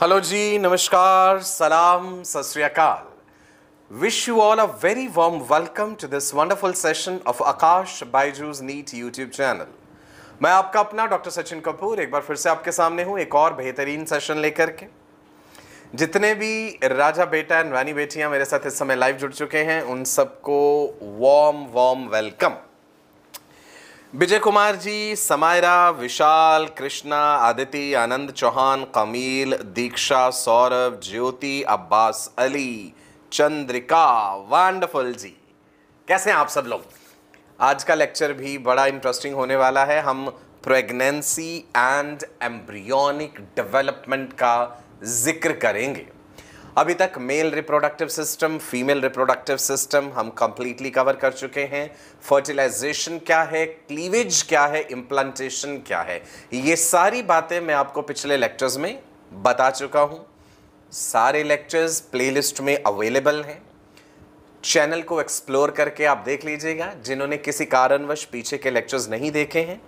Hello जी नमस्कार सलाम सत wish you all a very warm welcome to this wonderful session of Aakash Byju's NEET YouTube channel मैं आपका अपना डॉक्टर सचिन कपूर एक बार फिर से आपके सामने हूँ एक और बेहतरीन सेशन लेकर के जितने भी राजा बेटा एंड रानी बेटियाँ मेरे साथ इस समय लाइव जुड़ चुके हैं उन सबको warm warm welcome Vijay Kumar ji Samaira Vishal Krishna Aditi Anand Chauhan Kamil Diksha Saurabh Jyoti Abbas Ali Chandrika wonderful ji कैसे हैं आप सब लोग आज का लेक्चर भी बड़ा इंटरेस्टिंग होने वाला है हम प्रेगनेंसी एंड एम्ब्रियोनिक डेवलपमेंट का जिक्र करेंगे अभी तक male reproductive system female reproductive system हम कंप्लीटली कवर कर चुके हैं फर्टिलाइजेशन क्या है क्लीवेज क्या है इम्प्लांटेशन क्या है ये सारी बातें मैं आपको पिछले लेक्चर्स में बता चुका हूँ सारे लेक्चर्स प्लेलिस्ट में अवेलेबल हैं चैनल को एक्सप्लोर करके आप देख लीजिएगा जिन्होंने किसी कारणवश पीछे के लेक्चर्स नहीं देखे हैं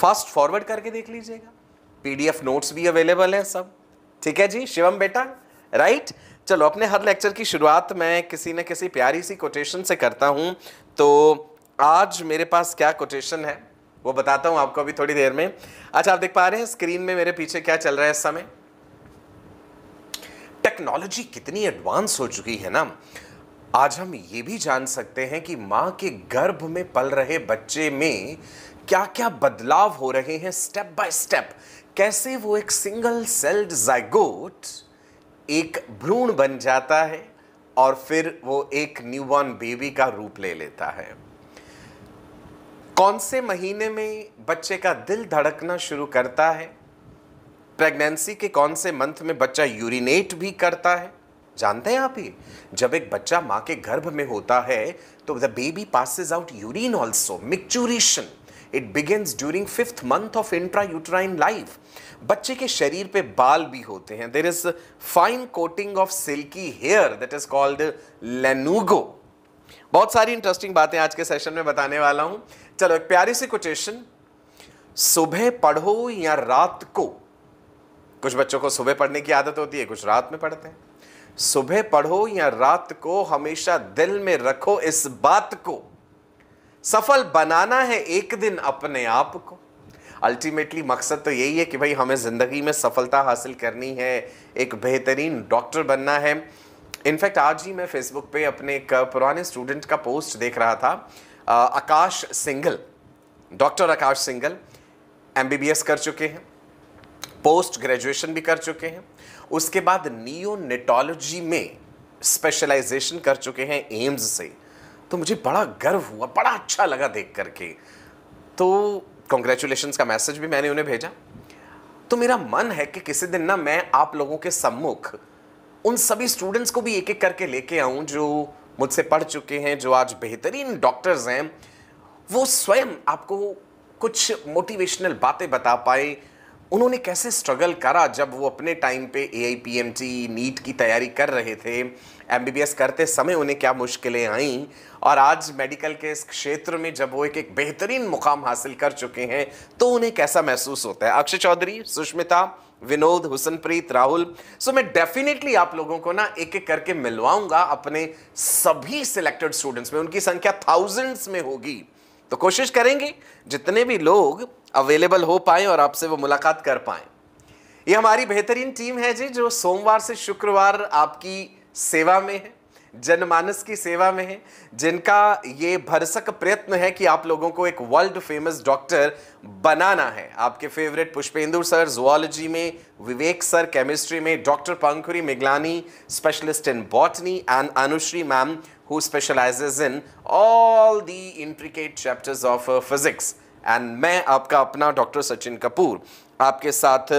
फास्ट फॉरवर्ड करके देख लीजिएगा पीडीएफ नोट्स भी अवेलेबल हैं सब ठीक है जी शिवम बेटा राइट चलो अपने हर लेक्चर की शुरुआत मैं किसी न किसी प्यारी सी कोटेशन से करता हूँ तो आज मेरे पास क्या कोटेशन है वो बताता हूँ आपको अभी थोड़ी देर में अच्छा आप देख पा रहे हैं स्क्रीन में मेरे पीछे क्या चल रहा है इस समय टेक्नोलॉजी कितनी एडवांस हो चुकी है ना आज हम ये भी जान सकते हैं कि माँ के गर्भ में पल रहे बच्चे में क्या क्या बदलाव हो रहे हैं स्टेप बाय स्टेप कैसे वो एक सिंगल सेल्ड जाइगोट एक भ्रूण बन जाता है और फिर वो एक न्यूबॉर्न बेबी का रूप ले लेता है कौन से महीने में बच्चे का दिल धड़कना शुरू करता है प्रेगनेंसी के कौन से मंथ में बच्चा यूरिनेट भी करता है जानते हैं आप ही जब एक बच्चा माँ के गर्भ में होता है तो the baby passes out urine also micturition it begins during fifth month of intra uterine life बच्चे के शरीर पे बाल भी होते हैं there is fine coating of silky hair that is called lanugo बहुत सारी इंटरेस्टिंग बातें आज के सेशन में बताने वाला हूं चलो एक प्यारी सी कोटेशन सुबह पढ़ो या रात को कुछ बच्चों को सुबह पढ़ने की आदत होती है कुछ रात में पढ़ते हैं सुबह पढ़ो या रात को हमेशा दिल में रखो इस बात को सफल बनाना है एक दिन अपने आप को अल्टीमेटली मकसद तो यही है कि भाई हमें ज़िंदगी में सफलता हासिल करनी है एक बेहतरीन डॉक्टर बनना है इनफैक्ट आज ही मैं फेसबुक पे अपने एक पुराने स्टूडेंट का पोस्ट देख रहा था आकाश सिंगल डॉक्टर आकाश सिंगल एम कर चुके हैं पोस्ट ग्रेजुएशन भी कर चुके हैं उसके बाद नियोनेटोलॉजी में स्पेशलाइजेशन कर चुके हैं एम्स से तो मुझे बड़ा गर्व हुआ बड़ा अच्छा लगा देख करके तो कॉन्ग्रेचुलेशन का मैसेज भी मैंने उन्हें भेजा तो मेरा मन है कि किसी दिन ना मैं आप लोगों के सम्मुख उन सभी स्टूडेंट्स को भी एक एक करके लेके आऊं जो मुझसे पढ़ चुके हैं जो आज बेहतरीन डॉक्टर्स हैं वो स्वयं आपको कुछ मोटिवेशनल बातें बता पाए उन्होंने कैसे स्ट्रगल करा जब वो अपने टाइम पे A I P M T NEET की तैयारी कर रहे थे एम करते समय उन्हें क्या मुश्किलें आईं और आज मेडिकल के इस क्षेत्र में जब वो एक एक बेहतरीन मुकाम हासिल कर चुके हैं तो उन्हें कैसा महसूस होता है अक्षय चौधरी सुष्मिता विनोद हुसनप्रीत राहुल सो मैं डेफिनेटली आप लोगों को ना एक एक करके मिलवाऊंगा अपने सभी सिलेक्टेड स्टूडेंट्स में उनकी संख्या थाउजेंड्स में होगी तो कोशिश करेंगे जितने भी लोग अवेलेबल हो पाए और आपसे वो मुलाकात कर पाए ये हमारी बेहतरीन टीम है जी जो सोमवार से शुक्रवार आपकी सेवा में है जनमानस की सेवा में है जिनका ये भरसक प्रयत्न है कि आप लोगों को एक वर्ल्ड फेमस डॉक्टर बनाना है आपके फेवरेट पुष्पेंदु सर जुआलॉजी में विवेक सर केमिस्ट्री में doctor Pankhuri Miglani specialist in botany and Anushri ma'am who specializes in all the intricate chapters of physics and मैं आपका अपना डॉक्टर सचिन कपूर आपके साथ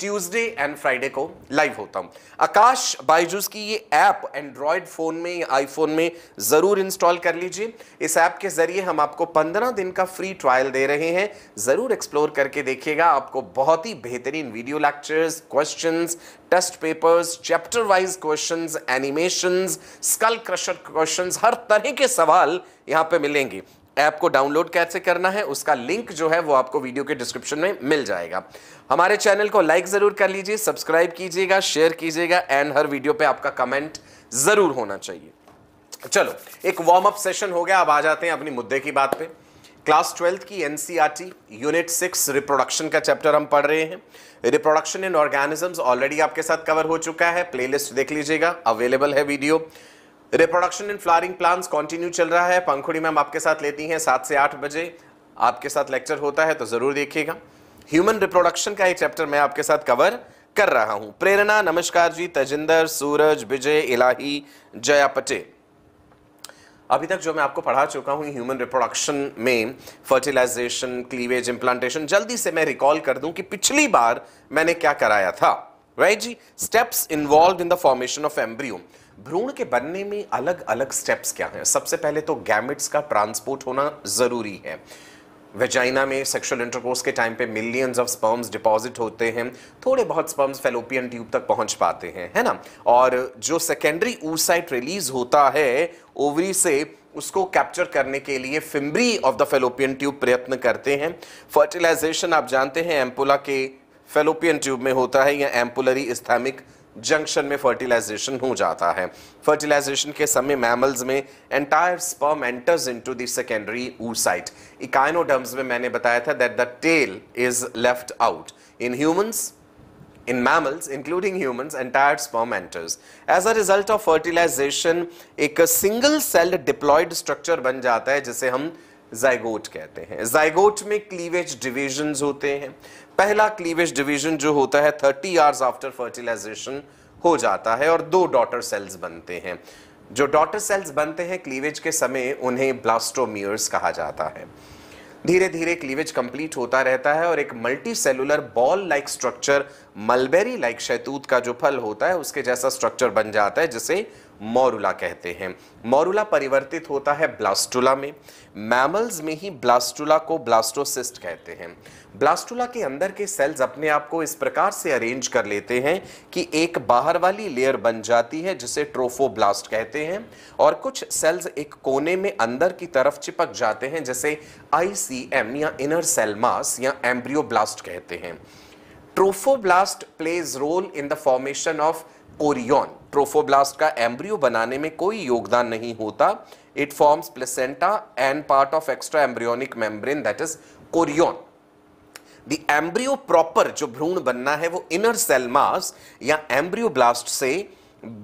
ट्यूसडे एंड फ्राइडे को लाइव होता हूं आकाश बायजूस की ये ऐप एंड्रॉयड फ़ोन में या आईफोन में ज़रूर इंस्टॉल कर लीजिए इस ऐप के ज़रिए हम आपको 15 दिन का फ्री ट्रायल दे रहे हैं ज़रूर एक्सप्लोर करके देखिएगा आपको बहुत ही बेहतरीन video lectures questions test papers chapter wise question animation skull crusher question हर तरह के सवाल यहाँ पे मिलेंगे ऐप को डाउनलोड कैसे करना है उसका लिंक जो है वो आपको वीडियो के डिस्क्रिप्शन में मिल जाएगा हमारे चैनल को लाइक ज़रूर कर लीजिए सब्सक्राइब कीजिएगा शेयर कीजिएगा एंड हर वीडियो पे आपका कमेंट ज़रूर होना चाहिए चलो एक वार्म अप सेशन हो गया अब आ जाते हैं अपनी मुद्दे की बात पे क्लास ट्वेल्थ की एनसीईआरटी यूनिट सिक्स रिप्रोडक्शन का चैप्टर हम पढ़ रहे हैं रिप्रोडक्शन इन ऑर्गेनिजम्स ऑलरेडी आपके साथ कवर हो चुका है प्लेलिस्ट देख लीजिएगा अवेलेबल है video reproduction in flowering plants continue चल रहा है पंखुड़ी मैम आपके साथ लेती हैं सात से आठ बजे आपके साथ लेक्चर होता है तो ज़रूर देखिएगा ह्यूमन रिप्रोडक्शन का ये चैप्टर मैं आपके साथ कवर कर रहा हूं प्रेरणा नमस्कार जी तजिंदर सूरज विजय इलाही जया पटे अभी तक जो मैं आपको पढ़ा चुका हूं ह्यूमन रिप्रोडक्शन में फर्टिलाइजेशन क्लीवेज इम्प्लांटेशन जल्दी से मैं रिकॉल कर दूं कि पिछली बार मैंने क्या कराया था राइट जी steps involved in the formation of embryo भ्रूण के बनने में अलग अलग स्टेप्स क्या हैं सबसे पहले तो गैमिट्स का ट्रांसपोर्ट होना ज़रूरी है वेजाइना में सेक्सुअल इंटरकोर्स के टाइम पे मिलियंस ऑफ स्पर्म्स डिपॉजिट होते हैं थोड़े बहुत स्पर्म्स फेलोपियन ट्यूब तक पहुंच पाते हैं है ना और जो सेकेंडरी ऊसाइट रिलीज होता है ओवरी से उसको कैप्चर करने के लिए fimbriae of the fallopian tube प्रयत्न करते हैं फर्टिलाइजेशन आप जानते हैं एम्पोला के फेलोपियन ट्यूब में होता है या एम्पोलरी इस्थामिक जंक्शन में फर्टिलाइजेशन हो जाता है फर्टिलाइजेशन के समय मैमल्स में entire sperm enters into the secondary oocyte echinoderms में मैंने बताया था that the tail is left out in humans In mammals, including humans, entire sperm enters. As a result of fertilization, एक single celled diploid structure बन जाता है जिसे हम zygote कहते हैं जाइगोट में cleavage divisions होते हैं पहला क्लीवेज डिवीजन जो होता है 30 आवर्स आफ्टर फर्टिलाइजेशन हो जाता है और दो डॉटर सेल्स बनते हैं जो डॉटर सेल्स बनते हैं क्लीवेज के समय उन्हें ब्लास्टोमियर्स कहा जाता है धीरे धीरे क्लीवेज कंप्लीट होता रहता है और एक multi cellular ball like structure mulberry like शैतूत का जो फल होता है उसके जैसा स्ट्रक्चर बन जाता है जिसे मौरुला कहते हैं मौरुला परिवर्तित होता है ब्लास्टुला में मैमल्स में ही ब्लास्टुला को ब्लास्टोसिस्ट कहते हैं ब्लास्टुला के अंदर के सेल्स अपने आप को इस प्रकार से अरेंज कर लेते हैं कि एक बाहर वाली लेयर बन जाती है जिसे ट्रोफोब्लास्ट कहते हैं और कुछ सेल्स एक कोने में अंदर की तरफ चिपक जाते हैं जैसे आई या इनर सेल मास या एम्ब्रियोब्लास्ट कहते हैं Trophoblast plays role in the formation of chorion trophoblast का एम्ब्रियो बनाने में कोई योगदान नहीं होता it forms placenta and part of extra embryonic membrane that is chorion the embryo proper जो भ्रूण बनना है वो इनर सेल मास या एम्ब्रियो ब्लास्ट से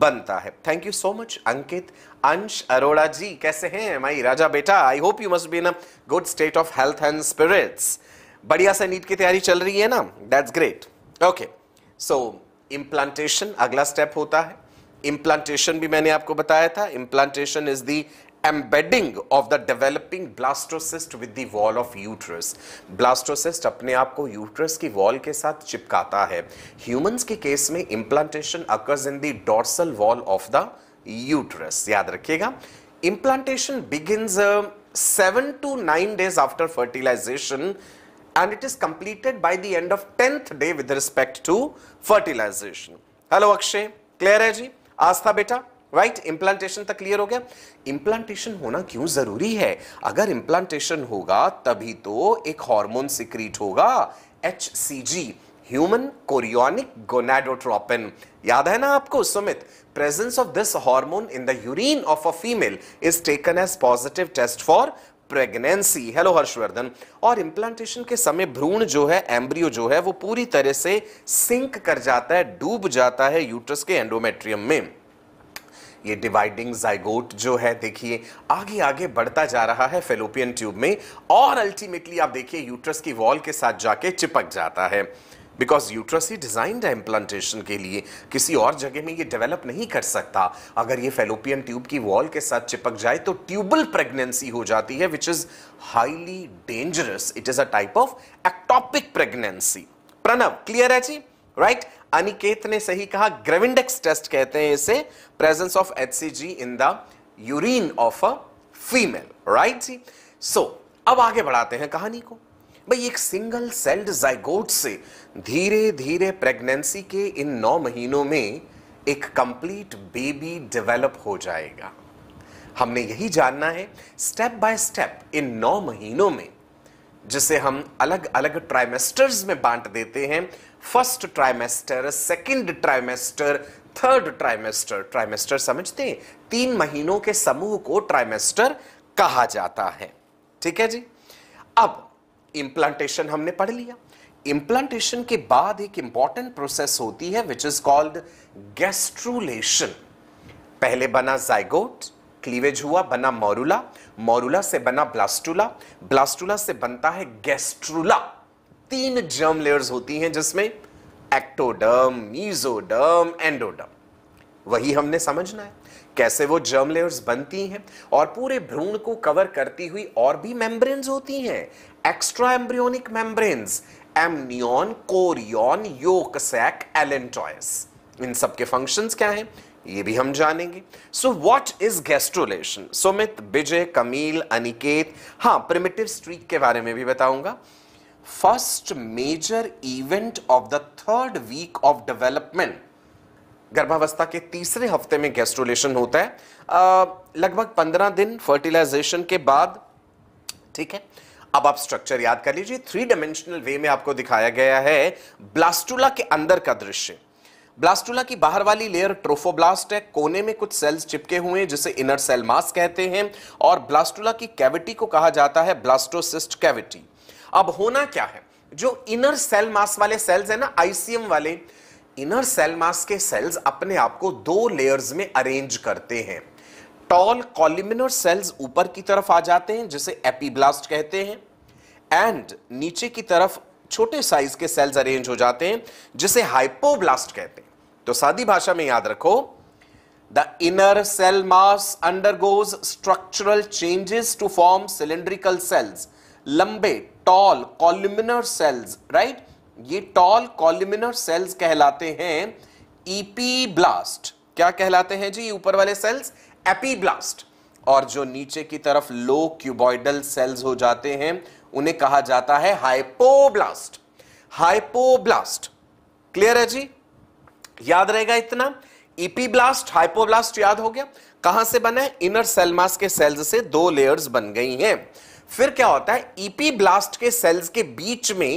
बनता है thank you so much Ankit Ansh Arora ji कैसे हैं माई राजा बेटा I hope you must be in a good state of health and spirits बढ़िया से नीट की तैयारी चल रही है ना that's great okay so implantation अगला स्टेप होता है इम्प्लांटेशन भी मैंने आपको बताया था implantation is the embedding of the developing blastocyst with the wall of uterus blastocyst अपने आप को यूट्रस की वॉल के साथ चिपकाता है ह्यूमंस के केस में implantation occurs in the dorsal wall of the uterus याद रखिएगा implantation begin seven to nine days after fertilization and it is completed by the end of 10th day with respect to fertilization. Hello Akshay, clear hai ji aastha beta right right? Implantation तक clear हो गया implantation होना क्यों जरूरी है अगर implantation होगा तभी तो एक हार्मोन सिक्रीट होगा H C G human chorionic gonadotropin याद है ना आपको Sumit presence of this hormone in the urine of a female is taken as positive test for pregnancy hello Harshvardhan और इम्प्लांटेशन के समय भ्रूण जो है एम्ब्रियो जो है वो पूरी तरह से सिंक कर जाता है डूब जाता है यूट्रस के एंडोमेट्रियम में ये डिवाइडिंग जाइगोट जो है देखिए आगे आगे बढ़ता जा रहा है फेलोपियन ट्यूब में और अल्टीमेटली आप देखिए यूट्रस की वॉल के साथ जाके चिपक जाता है बिकॉज यूट्रस ही डिज़ाइंड है इम्प्लांटेशन के लिए किसी और जगह में ये डेवलप नहीं कर सकता अगर ये फेलोपियन ट्यूब की वॉल के साथ चिपक जाए तो ट्यूबल प्रेगनेंसी हो जाती है which is highly dangerous it is a type of ectopic pregnancy Pranav clear है जी राइट right? अनिकेत ने सही कहा ग्रेविंडेक्स टेस्ट कहते हैं इसे presence of H C G in the urine of a female right जी सो अब आगे बढ़ाते हैं कहानी को भाई एक सिंगल सेल्ड जाइगोट से धीरे धीरे प्रेगनेंसी के इन नौ महीनों में एक कंप्लीट बेबी डेवलप हो जाएगा हमने यही जानना है स्टेप बाय स्टेप इन नौ महीनों में जिसे हम अलग अलग ट्राइमेस्टर्स में बांट देते हैं first trimester second trimester third trimester trimester समझते हैं तीन महीनों के समूह को ट्राइमेस्टर कहा जाता है ठीक है जी अब इम्प्लांटेशन हमने पढ़ लिया इम्प्लांटेशन के बाद एक इंपॉर्टेंट प्रोसेस होती है विच इज कॉल्ड गैस्ट्रुलेशन पहले बना जाइगोट क्लीवेज हुआ बना मोरूला मोरूला से बना ब्लास्टूला ब्लास्टूला से बनता है गैस्ट्रुला तीन जर्म लेयर्स होती हैं जिसमें एक्टोडर्म मीजोडर्म एंडोडर्म वही हमने समझना है कैसे वो जर्म लेयर्स बनती हैं और पूरे भ्रूण को कवर करती हुई और भी मेम्ब्रेन्स होती हैं extra embryonic membranes amnion, corion, yolk sac allantois इन सब के फंक्शंस क्या हैं ये भी हम जानेंगे so what is gastrulation Sumit Vijay Kamil Aniket हाँ प्रिमिटिव स्ट्रीक के बारे में भी बताऊंगा first major event of the third week of development गर्भावस्था के तीसरे हफ्ते में गैस्ट्रोलेशन होता है लगभग पंद्रह दिन फर्टिलाइजेशन के बाद ठीक है अब आप स्ट्रक्चर याद कर लीजिए थ्री डायमेंशनल वे में आपको दिखाया गया है ब्लास्टूला के अंदर का दृश्य ब्लास्टूला की बाहर वाली लेयर ट्रोफोब्लास्ट है कोने में कुछ सेल्स चिपके हुए हैं जिसे इनर सेल मास कहते हैं और ब्लास्टूला की कैविटी को कहा जाता है ब्लास्टोसिस्ट कैविटी अब होना क्या है जो इनर सेल मास वाले सेल्स है ना आईसीएम वाले इनर सेल मास के सेल्स अपने आप को दो लेयर्स में अरेंज करते हैं टॉल कॉलिमिनर सेल्स ऊपर की तरफ आ जाते हैं जिसे एपीब्लास्ट कहते हैं एंड नीचे की तरफ छोटे साइज के सेल्स अरेंज हो जाते हैं जिसे हाइपोब्लास्ट कहते हैं तो सादी भाषा में याद रखो the inner cell mass undergoes structural changes to form cylindrical cells लंबे टॉल कॉलिमिनर सेल्स राइट ये टॉल कॉलिमिनर सेल्स कहलाते हैं ईपी e ब्लास्ट क्या कहलाते हैं जी ऊपर वाले सेल्स एपीब्लास्ट और जो नीचे की तरफ लो क्यूबॉइडल सेल्स हो जाते हैं उन्हें कहा जाता है हाइपोब्लास्ट हाइपोब्लास्ट क्लियर है जी याद रहेगा इतना इपीब्लास्ट हाइपोब्लास्ट याद हो गया कहां से बना है इनर सेल मास के सेल्स से दो लेयर्स बन गई हैं फिर क्या होता है ईपी ब्लास्ट के सेल्स के बीच में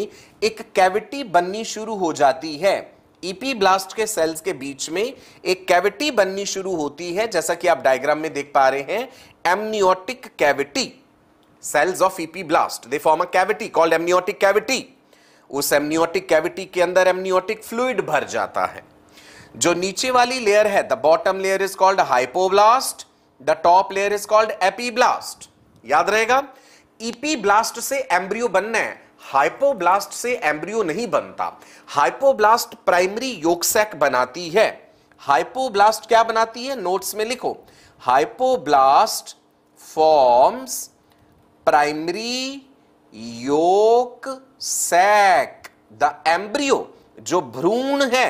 एक कैविटी बननी शुरू हो जाती है ईपी e ब्लास्ट के सेल्स के बीच में एक कैविटी बननी शुरू होती है जैसा कि आप डायग्राम में देख पा रहे हैं amniotic cavity cells of epiblast they form a cavity called amniotic cavity उस एमनियोटिक कैविटी के अंदर एमनियोटिक फ्लूड भर जाता है जो नीचे वाली लेयर है the bottom layer is called hypoblast the top layer is called AP blast याद रहेगा ईपी e ब्लास्ट से एम्ब्रियो बनना है हाइपोब्लास्ट से एम्ब्रियो नहीं बनता हाइपोब्लास्ट प्राइमरी योगसेक बनाती है हाइपोब्लास्ट क्या बनाती है नोट्स में लिखो hypoblast forms primary yolk sac the embryo जो भ्रूण है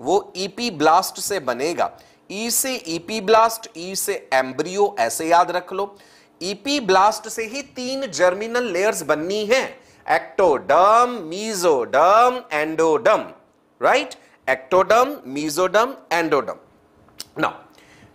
वो ईपी e ब्लास्ट से बनेगा ई e से ईपी ब्लास्ट ई e से एम्ब्रियो ऐसे याद रख लो ईपी e ब्लास्ट से ही तीन जर्मिनल लेयर्स बननी है ectoderm, mesoderm, endoderm, right? Ectoderm, mesoderm, endoderm. Now,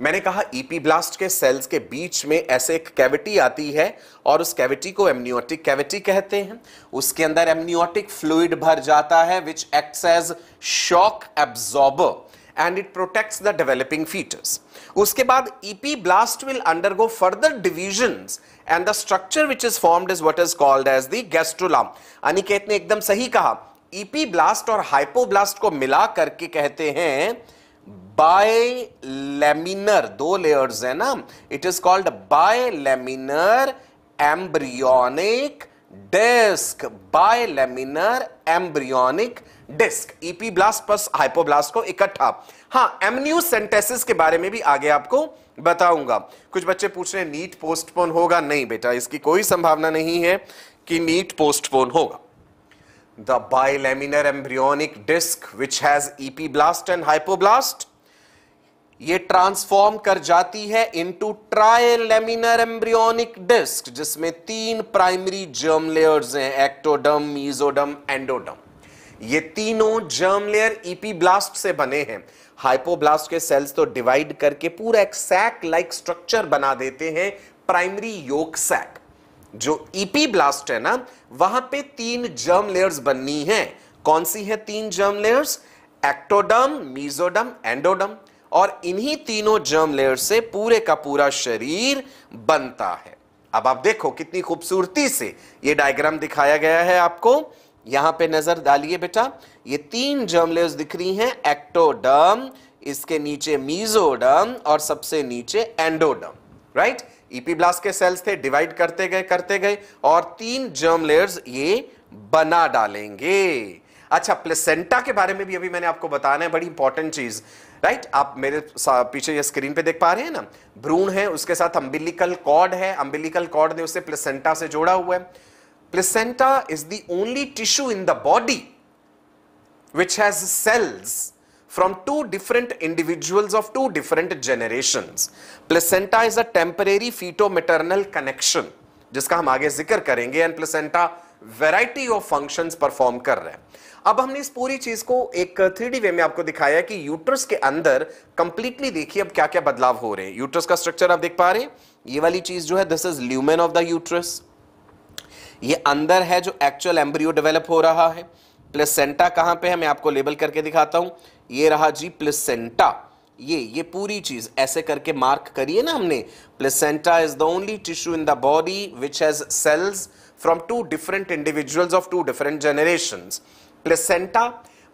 मैंने कहा ब्लास्ट e के सेल्स के बीच में ऐसे एक कैविटी आती है और उस कैविटी को एमनियोटिक कैविटी कहते हैं उसके अंदर एमनियोटिक फ्लूइड भर जाता है which acts as shock absorber and it protects the developing features उसके बाद epiblast will undergo further divisions and the structure which is formed is what is called as the gastrula Aniket ने एकदम सही कहा EP blast और hypoblast को मिला करके कहते हैं बायलेमिनर दो लेयर्स है ना it is called bilaminar embryonic disc bilaminar embryonic disc epiblast plus hypoblast को इकट्ठा हाँ सेंटेसिस के बारे में भी आगे आपको बताऊंगा कुछ बच्चे पूछ रहे हैं नीट पोस्टपोन होगा नहीं बेटा इसकी कोई संभावना नहीं है कि नीट पोस्टपोन होगा bilaminar embryonic disc which has epiblast and hypoblast ये ट्रांसफॉर्म कर जाती है इनटू ट्राइलेमिनर एम्ब्रियोनिक डिस्क जिसमें तीन प्राइमरी जर्म लेयर्स हैं एक्टोडम मीजोडम एंडोडम ये तीनों जर्म लेयर ईपी ब्लास्ट से बने हैं हाइपोब्लास्ट के सेल्स तो डिवाइड करके पूरा एक सैक लाइक स्ट्रक्चर बना देते हैं प्राइमरी योग सैक जो ईपी e ब्लास्ट है ना वहां पे तीन जर्म लेयर्स बननी है कौन सी है तीन germ layers ectoderm mesoderm endoderm और इन्हीं तीनों जर्म लेयर से पूरे का पूरा शरीर बनता है अब आप देखो कितनी खूबसूरती से ये डायग्राम दिखाया गया है आपको यहां पे नजर डालिए बेटा ये तीन जर्मलेस दिख रही हैं एक्टोडर्म इसके नीचे मीजोडर्म और सबसे नीचे एंडोडर्म राइट ईपीब्लास्ट के सेल्स थे डिवाइड करते गए करते गए और तीन जर्म लेयर्स ये बना डालेंगे अच्छा प्लेसेंटा के बारे में भी अभी मैंने आपको बताना है बड़ी इंपॉर्टेंट चीज राइट आप मेरे पीछे ये स्क्रीन पे देख पा रहे हैं ना भ्रूण है उसके साथ अम्बिलिकल कॉर्ड है अम्बिलिकल कॉर्ड ने उसे प्लेसेंटा से जोड़ा हुआ है placenta is the only tissue in the body which has cells from two different individuals of two different generations. Placenta is a temporary feto-maternal connection जिसका हम आगे जिक्र करेंगे and placenta variety of functions perform कर रहे हैं अब हमने इस पूरी चीज को एक थ्री वे में आपको दिखाया कि यूट्रस के अंदर कंप्लीटली देखिए अब क्या क्या बदलाव हो रहे हैं यूट्रस का स्ट्रक्चर आप देख पा रहे हैं ये वाली चीज जो है this is lumen of the uterus ये अंदर है जो एक्चुअल एम्ब्रियो डेवलप हो रहा है प्लेसेंटा कहाँ पे है मैं आपको लेबल करके दिखाता हूँ ये रहा जी प्लेसेंटा ये ये पूरी चीज ऐसे करके मार्क करिए ना हमने placenta is the only tissue in the body which has cells from two different individuals of two different generation placenta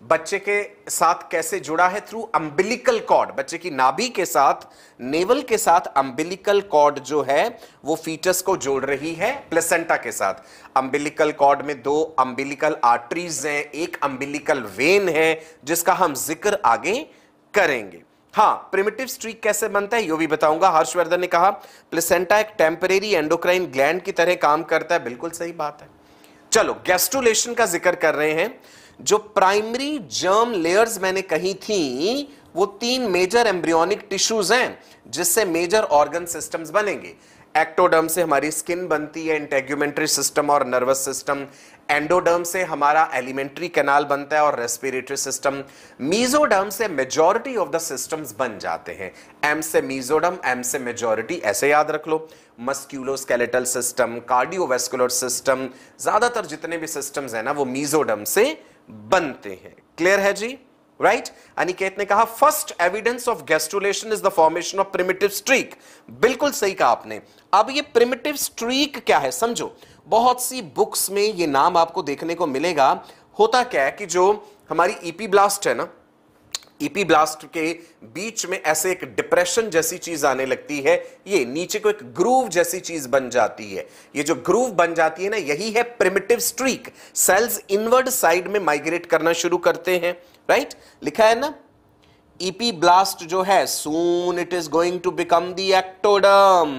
बच्चे के साथ कैसे जुड़ा है थ्रू अम्बिलिकल कॉर्ड बच्चे की नाभि के साथ नेवल के साथ अम्बिलिकल कॉर्ड जो है वो फीटस को जोड़ रही है प्लेसेंटा के साथ अम्बिलिकल कॉर्ड में दो अम्बिलिकल आर्टरीज हैं एक अम्बिलिकल वेन है जिसका हम जिक्र आगे करेंगे हाँ प्रिमिटिव स्ट्रीक कैसे बनता है यो भी बताऊंगा हर्षवर्धन ने कहा प्लेसेंटा एक टेम्परेरी एंडोक्राइन ग्लैंड की तरह काम करता है बिल्कुल सही बात है चलो गैस्ट्रोलेशन का जिक्र कर रहे हैं जो प्राइमरी जर्म लेयर्स मैंने कही थी वो तीन मेजर एम्ब्रियोनिक टिश्यूज हैं जिससे मेजर ऑर्गन सिस्टम्स बनेंगे एक्टोडर्म से हमारी स्किन बनती है इंटेग्यूमेंट्री सिस्टम और नर्वस सिस्टम एंडोडर्म से हमारा एलिमेंट्री कैनाल बनता है और रेस्पिरेटरी सिस्टम मीजोडर्म से मेजॉरिटी ऑफ द सिस्टम्स बन जाते हैं एम से मीजोडर्म एम से मेजॉरिटी ऐसे याद रख लो मस्क्यूलोस्केलेटल सिस्टम कार्डियोवेस्कुलर सिस्टम ज़्यादातर जितने भी सिस्टम्स हैं ना वो मीजोडर्म से बनते हैं क्लियर है जी राइट अनिकेत ने कहा first evidence of gastrulation is the formation of primitive streak बिल्कुल सही कहा आपने अब ये प्रिमिटिव स्ट्रीक क्या है समझो बहुत सी बुक्स में ये नाम आपको देखने को मिलेगा होता क्या है कि जो हमारी ईपी e ब्लास्ट है ना ईपी e ब्लास्ट के बीच में ऐसे एक डिप्रेशन जैसी चीज आने लगती है ये नीचे को एक ग्रूव जैसी चीज बन जाती है ये जो ग्रूव बन जाती है ना यही है primitive streak cells inward side में माइग्रेट करना शुरू करते हैं राइट लिखा है ना ईपी e ब्लास्ट जो है soon it is going to become the ectoderm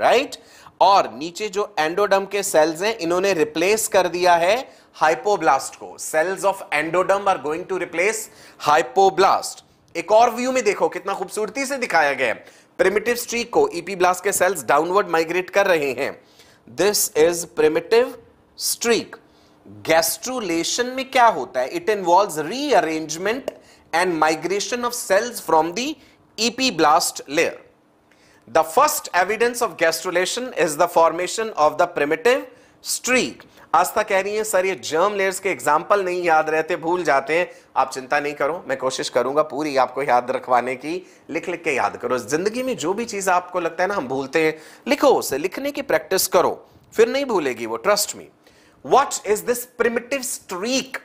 right और नीचे जो एंडोडम के सेल्स हैं इन्होंने रिप्लेस कर दिया है हाइपोब्लास्ट को cells of endoderm are going to replace hypoblast एक और व्यू में देखो कितना खूबसूरती से दिखाया गया है प्रिमिटिव स्ट्रीक को ईपी e ब्लास्ट के सेल्स डाउनवर्ड माइग्रेट कर रहे हैं this is primitive streak gastrulation में क्या होता है it involve rearrangement and migration of sales from the EP blast layer the first evidence of gastrulation is the formation of the primitive streak आस्था कह रही है सर ये जर्म लेयर्स के example नहीं याद रहते भूल जाते हैं आप चिंता नहीं करो मैं कोशिश करूंगा पूरी आपको याद रखवाने की लिख लिख के याद करो जिंदगी में जो भी चीज़ आपको लगता है ना हम भूलते हैं लिखो उसे लिखने की प्रैक्टिस करो फिर नहीं भूलेगी वो trust me what is this primitive streak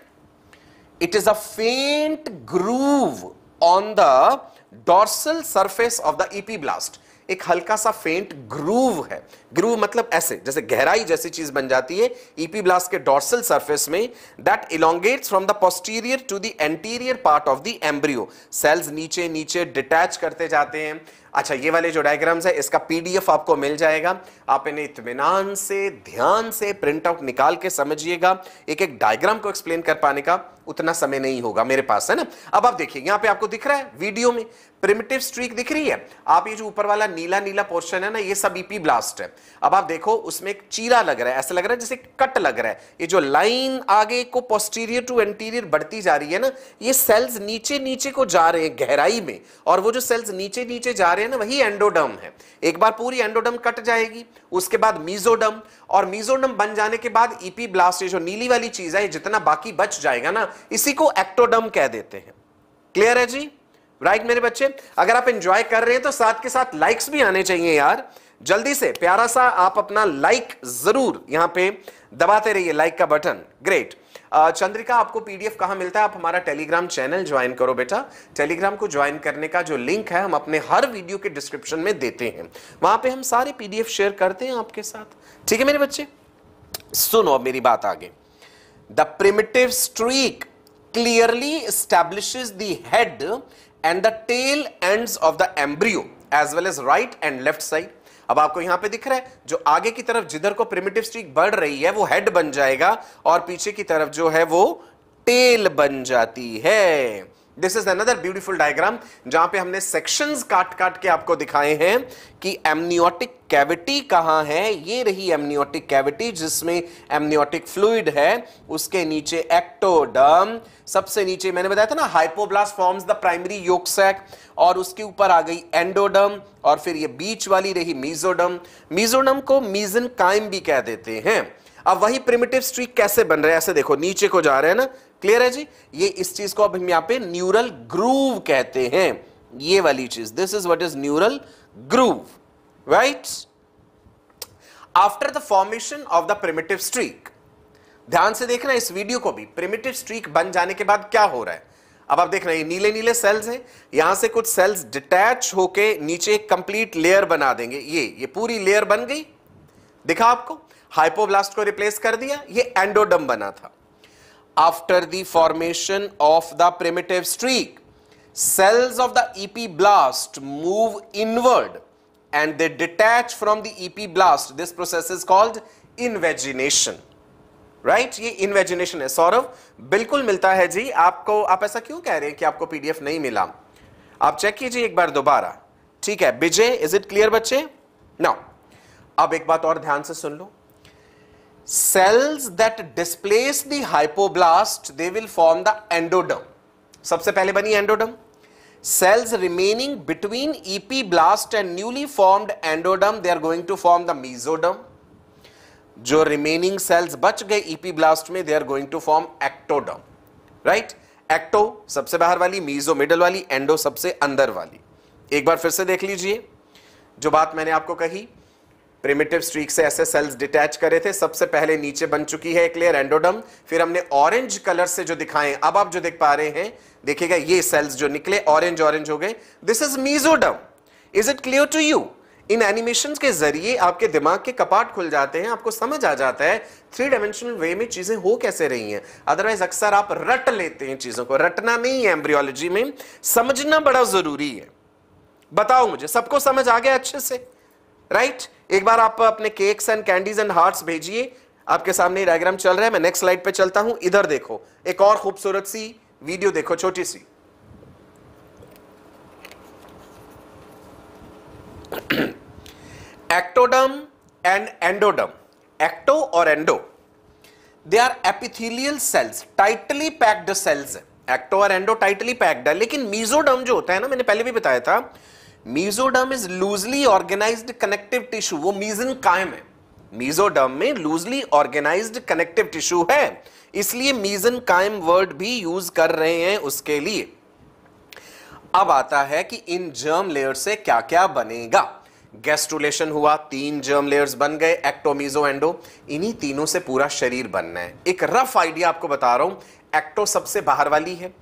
it is a faint groove on the dorsal surface of the epiblast एक हल्का सा फेंट ग्रूव है ग्रूव मतलब ऐसे जैसे गहराई जैसी चीज बन जाती है ईपी e ब्लास्ट के डॉर्सल सरफेस में that इलोंगेट्स from the posterior to the anterior part of the embryo sales नीचे नीचे डिटैच करते जाते हैं अच्छा ये वाले जो डायग्राम्स है इसका पीडीएफ आपको मिल जाएगा आप इन्हें इतमान से ध्यान से प्रिंट आउट निकाल के समझिएगा एक एक डायग्राम को एक्सप्लेन कर पाने का उतना समय नहीं होगा मेरे पास है ना अब आप देखिए यहाँ पे आपको दिख रहा है वीडियो में प्रिमिटिव स्ट्रीक दिख रही है आप ये जो ऊपर वाला नीला नीला पोर्शन है ना ये सब ईपी e ब्लास्ट है अब आप देखो उसमें एक चीरा लग रहा है ऐसा लग रहा है जैसे कट लग रहा है ये जो लाइन आगे को पोस्टीरियर टू एंटीरियर बढ़ती जा रही है ना ये सेल्स नीचे नीचे को जा रहे हैं गहराई में और वो जो सेल्स नीचे नीचे जा रहे रहे हैं ना वही एंडोडर्म है एक बार पूरी एंडोडर्म कट जाएगी उसके बाद मीजोडर्म और मीजोडर्म बन जाने के बाद ईपी e ब्लास्ट जो नीली वाली चीज है जितना बाकी बच जाएगा ना इसी को एक्टोडर्म कह देते हैं क्लियर है जी राइट मेरे बच्चे अगर आप एंजॉय कर रहे हैं तो साथ के साथ लाइक्स भी आने चाहिए यार जल्दी से प्यारा सा आप अपना लाइक जरूर यहां पे दबाते रहिए लाइक का बटन ग्रेट चंद्रिका आपको पीडीएफ कहां मिलता है आप हमारा टेलीग्राम चैनल ज्वाइन करो बेटा टेलीग्राम को ज्वाइन करने का जो लिंक है हम अपने हर वीडियो के डिस्क्रिप्शन में देते हैं वहां पे हम सारे पीडीएफ शेयर करते हैं आपके साथ ठीक है मेरे बच्चे सुनो अब मेरी बात आगे the primitive streak clearly establish the head end the tail end of the embryo as well as right and left side अब आपको यहां पे दिख रहा है जो आगे की तरफ जिधर को प्रिमिटिव स्ट्रीक बढ़ रही है वो हेड बन जाएगा और पीछे की तरफ जो है वो टेल बन जाती है this is another beautiful diagram जहां पे हमने सेक्शंस काट काट के आपको दिखाए हैं कि एमनियोटिक कैविटी कहां है ये रही एमनियोटिक कैविटी जिसमें एमनियोटिक फ्लूड है उसके नीचे एक्टोडर्म सबसे नीचे मैंने बताया था ना hypoblast forms the primary yolk sac और उसके ऊपर आ गई एंडोडर्म और फिर ये बीच वाली रही मीजोडम मीजोडम को मीजन काइम भी कह देते हैं अब वही प्रिमिटिव स्ट्रीक कैसे बन रहे हैं ऐसे देखो नीचे को जा रहे हैं ना क्लियर है जी ये इस चीज को अब हम यहां पे न्यूरल ग्रूव कहते हैं ये वाली चीज this is what is neural groove right after the formation of the primitive streak ध्यान से देखना इस वीडियो को भी प्रिमिटिव स्ट्रीक बन जाने के बाद क्या हो रहा है अब आप देख रहे हैं नीले नीले सेल्स हैं यहां से कुछ सेल्स डिटैच होके नीचे कंप्लीट लेयर बना देंगे ये ये पूरी लेयर बन गई दिखा आपको हाइपोब्लास्ट को रिप्लेस कर दिया ये एंडोडम बना था after the formation of the primitive streak. Cells of the EP blast move inward and they detach from the EP blast. This process is called invagination. Right right? ये इन्वेजिनेशन है सौरभ बिल्कुल मिलता है जी आपको आप ऐसा क्यों कह रहे हैं कि आपको पीडीएफ नहीं मिला आप चेक कीजिए एक बार दोबारा ठीक है विजय इज इट क्लियर बच्चे नाउ अब एक बात और ध्यान से सुन लो cells that displace the hypoblast they will form the endoderm सबसे पहले बनी endoderm cells remaining between epiblast and newly formed endoderm they are going to form the mesoderm जो रिमेनिंग सेल्स बच गए ईपी ब्लास्ट में they are going to form ectoderm right ecto सबसे बाहर वाली मीजो मिडल वाली endo सबसे अंदर वाली एक बार फिर से देख लीजिए जो बात मैंने आपको कही प्रिमिटिव स्ट्रीक से ऐसे सेल्स डिटैच करे थे सबसे पहले नीचे बन चुकी है एक लेयर एंडोडम फिर हमने ऑरेंज कलर से जो दिखाए अब आप जो देख पा रहे हैं देखिएगा ये सेल्स जो निकले ऑरेंज ऑरेंज हो गए this is mesoderm is it clear to you in animation के जरिए आपके दिमाग के कपाट खुल जाते हैं आपको समझ आ जाता है थ्री डायमेंशनल वे में चीजें हो कैसे रही हैं अदरवाइज अक्सर आप रट लेते हैं चीजों को रटना नहीं है एम्ब्रियोलॉजी में समझना बड़ा जरूरी है बताओ मुझे सबको समझ आ गया अच्छे से राइट एक बार आप अपने cakes and candies and hearts भेजिए आपके सामने डायग्राम चल रहा है मैं नेक्स्ट स्लाइड पे चलता हूं इधर देखो एक और खूबसूरत सी वीडियो देखो छोटी सी एक्टोडम एंड एंडोडम एक्टो और endo they are epithelial cells tightly packed cells ecto और एंडो टाइटली पैक्ड है लेकिन मीजोडम जो होता है ना मैंने पहले भी बताया था mesoderm is loosely organized connective tissue वो मीजन कायम है मीजोडर्म में लूजली ऑर्गेनाइज्ड कनेक्टिव टिश्यू है इसलिए मीजन कायम वर्ड भी यूज कर रहे हैं उसके लिए अब आता है कि इन जर्म लेयर से क्या क्या बनेगा गेस्टुलेशन हुआ तीन जर्म लेयर्स बन गए एक्टोमीजो एंडो इन्हीं तीनों से पूरा शरीर बनना है एक रफ आइडिया आपको बता रहा हूं एक्टो सबसे बाहर वाली है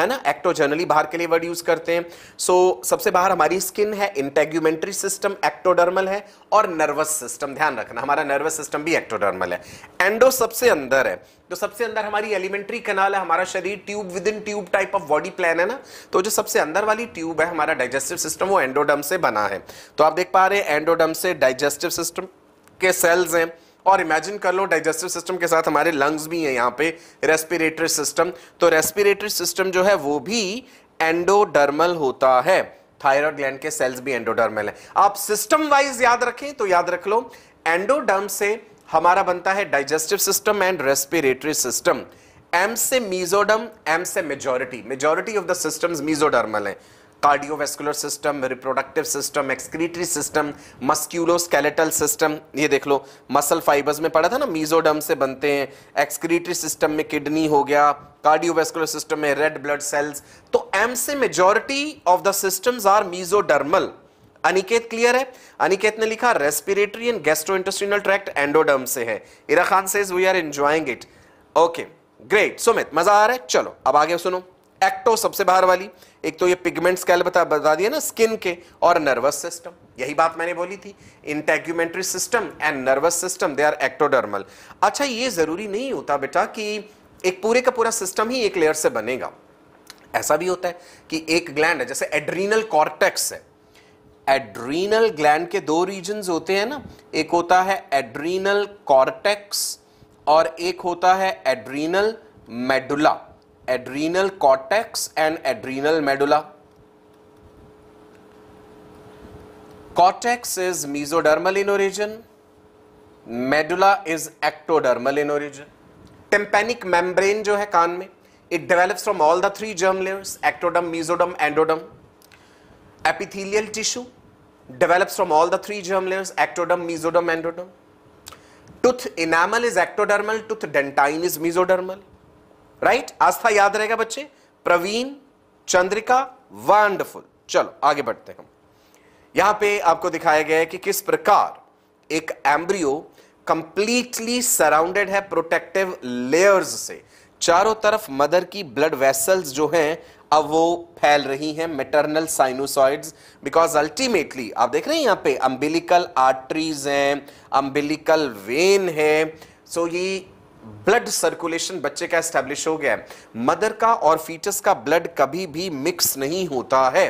है ना एक्टोजर्नली बाहर के लिए वर्ड यूज करते हैं सो so, सबसे बाहर हमारी स्किन है इंटेग्यूमेंट्री सिस्टम एक्टोडर्मल है और नर्वस सिस्टम ध्यान रखना हमारा नर्वस सिस्टम भी एक्टोडर्मल है एंडो सबसे अंदर है तो सबसे अंदर हमारी एलिमेंट्री कनाल है हमारा शरीर tube within tube type of body plan है ना तो जो सबसे अंदर वाली ट्यूब है हमारा डाइजेस्टिव सिस्टम वो एंडोडम से बना है तो आप देख पा रहे हैं एंडोडम से डाइजेस्टिव सिस्टम के सेल्स हैं और इमेजिन कर लो डाइजेस्टिव सिस्टम के साथ हमारे लंग्स भी हैं यहाँ पे रेस्पिरेटरी सिस्टम तो रेस्पिरेटरी सिस्टम जो है वो भी एंडोडर्मल होता है थायराइड ग्लैंड के सेल्स भी एंडोडर्मल हैं आप सिस्टम वाइज याद रखें तो याद रख लो एंडोडर्म से हमारा बनता है digestive system and respiratory system M से मीजोडम एम से majority majority of the system mesodermal है cardiovascular system reproductive system excretory system musculoskeletal system ये देख लो मसल फाइबर्स में पढ़ा था ना मीजोडम से बनते हैं एक्सक्रीटरी सिस्टम में किडनी हो गया कार्डियोवेस्कुलर सिस्टम में रेड ब्लड सेल्स तो एम से majority of the systems are mesodermal Aniket clear है अनिकेत ने लिखा respiratory and intestinal tract endoderm से है Ira Khan says we are it okay great Sumit मजा आ रहा है चलो अब आगे सुनो एक्टो सबसे बाहर वाली एक तो ये पिगमेंट स्केल बता बता दिया ना स्किन के और नर्वस सिस्टम यही बात मैंने बोली थी integumentary system and nervous system they are ectodermal अच्छा ये जरूरी नहीं होता बेटा कि एक पूरे का पूरा सिस्टम ही एक लेयर से बनेगा ऐसा भी होता है कि एक ग्लैंड है जैसे एड्रीनल कॉर्टेक्स है एड्रीनल ग्लैंड के दो रीजन होते हैं ना एक होता है एड्रीनल कॉर्टेक्स और एक होता है adrenal medulla adrenal cortex and adrenal medulla. Cortex is mesodermal in origin, medulla is ectodermal in origin. Tympanic membrane जो है कान it develops from all the three germ layers ectoderm, mesoderm, endoderm. Epithelial tissue develops from all the three germ layers ectoderm, mesoderm, endoderm. Tooth enamel is ectodermal, tooth dentine is mesodermal. Right Aastha याद रहेगा बच्चे Praveen Chandrika wonderful चलो आगे बढ़ते हम यहां पे आपको दिखाया गया है कि किस प्रकार एक एम्ब्रियो कंप्लीटली सराउंडेड है प्रोटेक्टिव लेयर्स से चारों तरफ मदर की ब्लड वेसल्स जो हैं अब वो फैल रही हैं मेटरनल साइनोसॉइड्स बिकॉज अल्टीमेटली आप देख रहे हैं यहां पे अम्बिलिकल आर्टरीज हैं अम्बिलिकल वेन है सो so ये ब्लड सर्कुलेशन बच्चे का स्टैब्लिश हो गया मदर का और फीटस का ब्लड कभी भी मिक्स नहीं होता है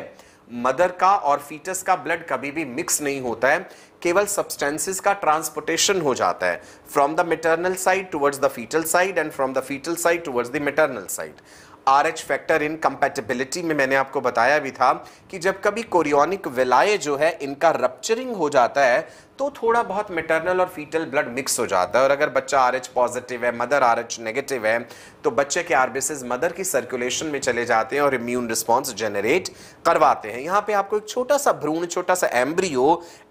मदर का और फीटस का ब्लड कभी भी मिक्स नहीं होता है केवल सब्सटेंसेस का ट्रांसपोर्टेशन हो जाता है from the maternal side towards the fetal side and from the fetal side towards the maternal side R H factor incompatibility में मैंने आपको बताया भी था कि जब कभी कोरियोनिक विलाय जो है इनका रप्चरिंग हो जाता है तो थोड़ा बहुत मेटरनल और फीटल ब्लड मिक्स हो जाता है और अगर बच्चा आर एच पॉजिटिव है मदर आर एच नेगेटिव है तो बच्चे के आरबीसीज मदर की सर्कुलेशन में चले जाते हैं और इम्यून रिस्पॉन्स जनरेट करवाते हैं यहाँ पे आपको एक छोटा सा भ्रूण छोटा सा एम्ब्रियो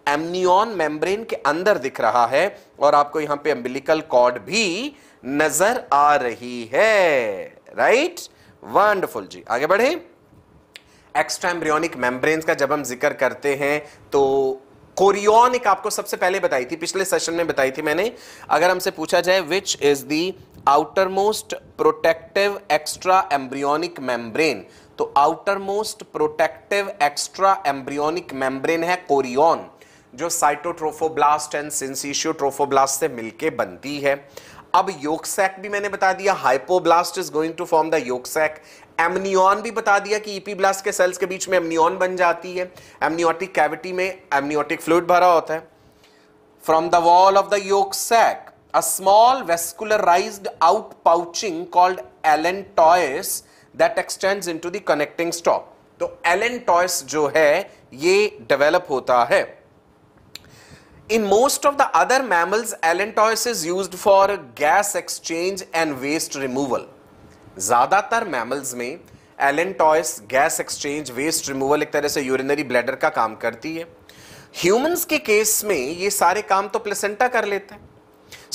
एमनियन मेम्ब्रेन के अंदर दिख रहा है और आपको यहाँ पे अम्बिलिकल कॉड भी नजर आ रही है राइट right? वंडरफुल जी आगे बढ़े एक्स्ट्रा एम्ब्रियोनिक मेम्ब्रेन्स का जब हम जिक्र करते हैं तो कोरियोनिक आपको सबसे पहले बताई थी पिछले सेशन में बताई थी मैंने अगर हमसे पूछा जाए which is the outer most protective extra embryonic membrane तो outer most protective extra embryonic membrane है कोरियोन जो साइटोट्रोफोब्लास्ट एंड सिंसिशियोट्रोफोब्लास्ट से मिलके बनती है अब योक सैक भी मैंने बता दिया hypoblast is going to form the yolk sac amnion भी बता दिया कि ईपी e ब्लास्ट के सेल्स के बीच में एमनियॉन बन जाती है एमनियोटिक कैविटी में एमनियोटिक फ्लूड भरा होता है from the wall of the yolk sac a small vascularized out pouching called allantois that extends into the connecting stalk तो एलन टॉयस जो है ये develop होता है In most of the other mammals, allantois is used for gas exchange and waste removal. ज़्यादातर mammals में allantois gas exchange waste removal एक तरह से यूरिनरी ब्लैडर का काम करती है ह्यूमंस के केस में ये सारे काम तो प्लेसेंटा कर लेता है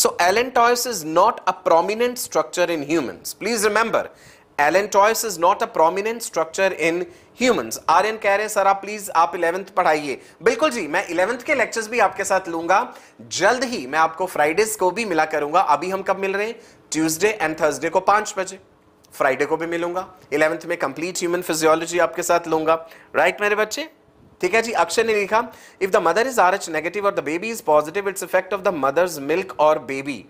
so allantois is not a prominent structure in humans please remember allantois is not a prominent structure in humans Aryan कह रहे हैं सर आप प्लीज आप इलेवेंथ पढ़ाइए बिल्कुल जी मैं इलेवेंथ के लेक्चर्स भी आपके साथ लूंगा जल्द ही मैं आपको फ्राइडेज को भी मिला करूंगा अभी हम कब मिल रहे हैं ट्यूजडे एंड थर्सडे को पांच बजे फ्राइडे को भी मिलूंगा इलेवेंथ में कंप्लीट ह्यूमन फिजियोलॉजी आपके साथ लूंगा राइट right, मेरे बच्चे ठीक है जी अक्षय ने लिखा if the mother is R H negative और the baby is positive it's effect of the mother's milk और बेबी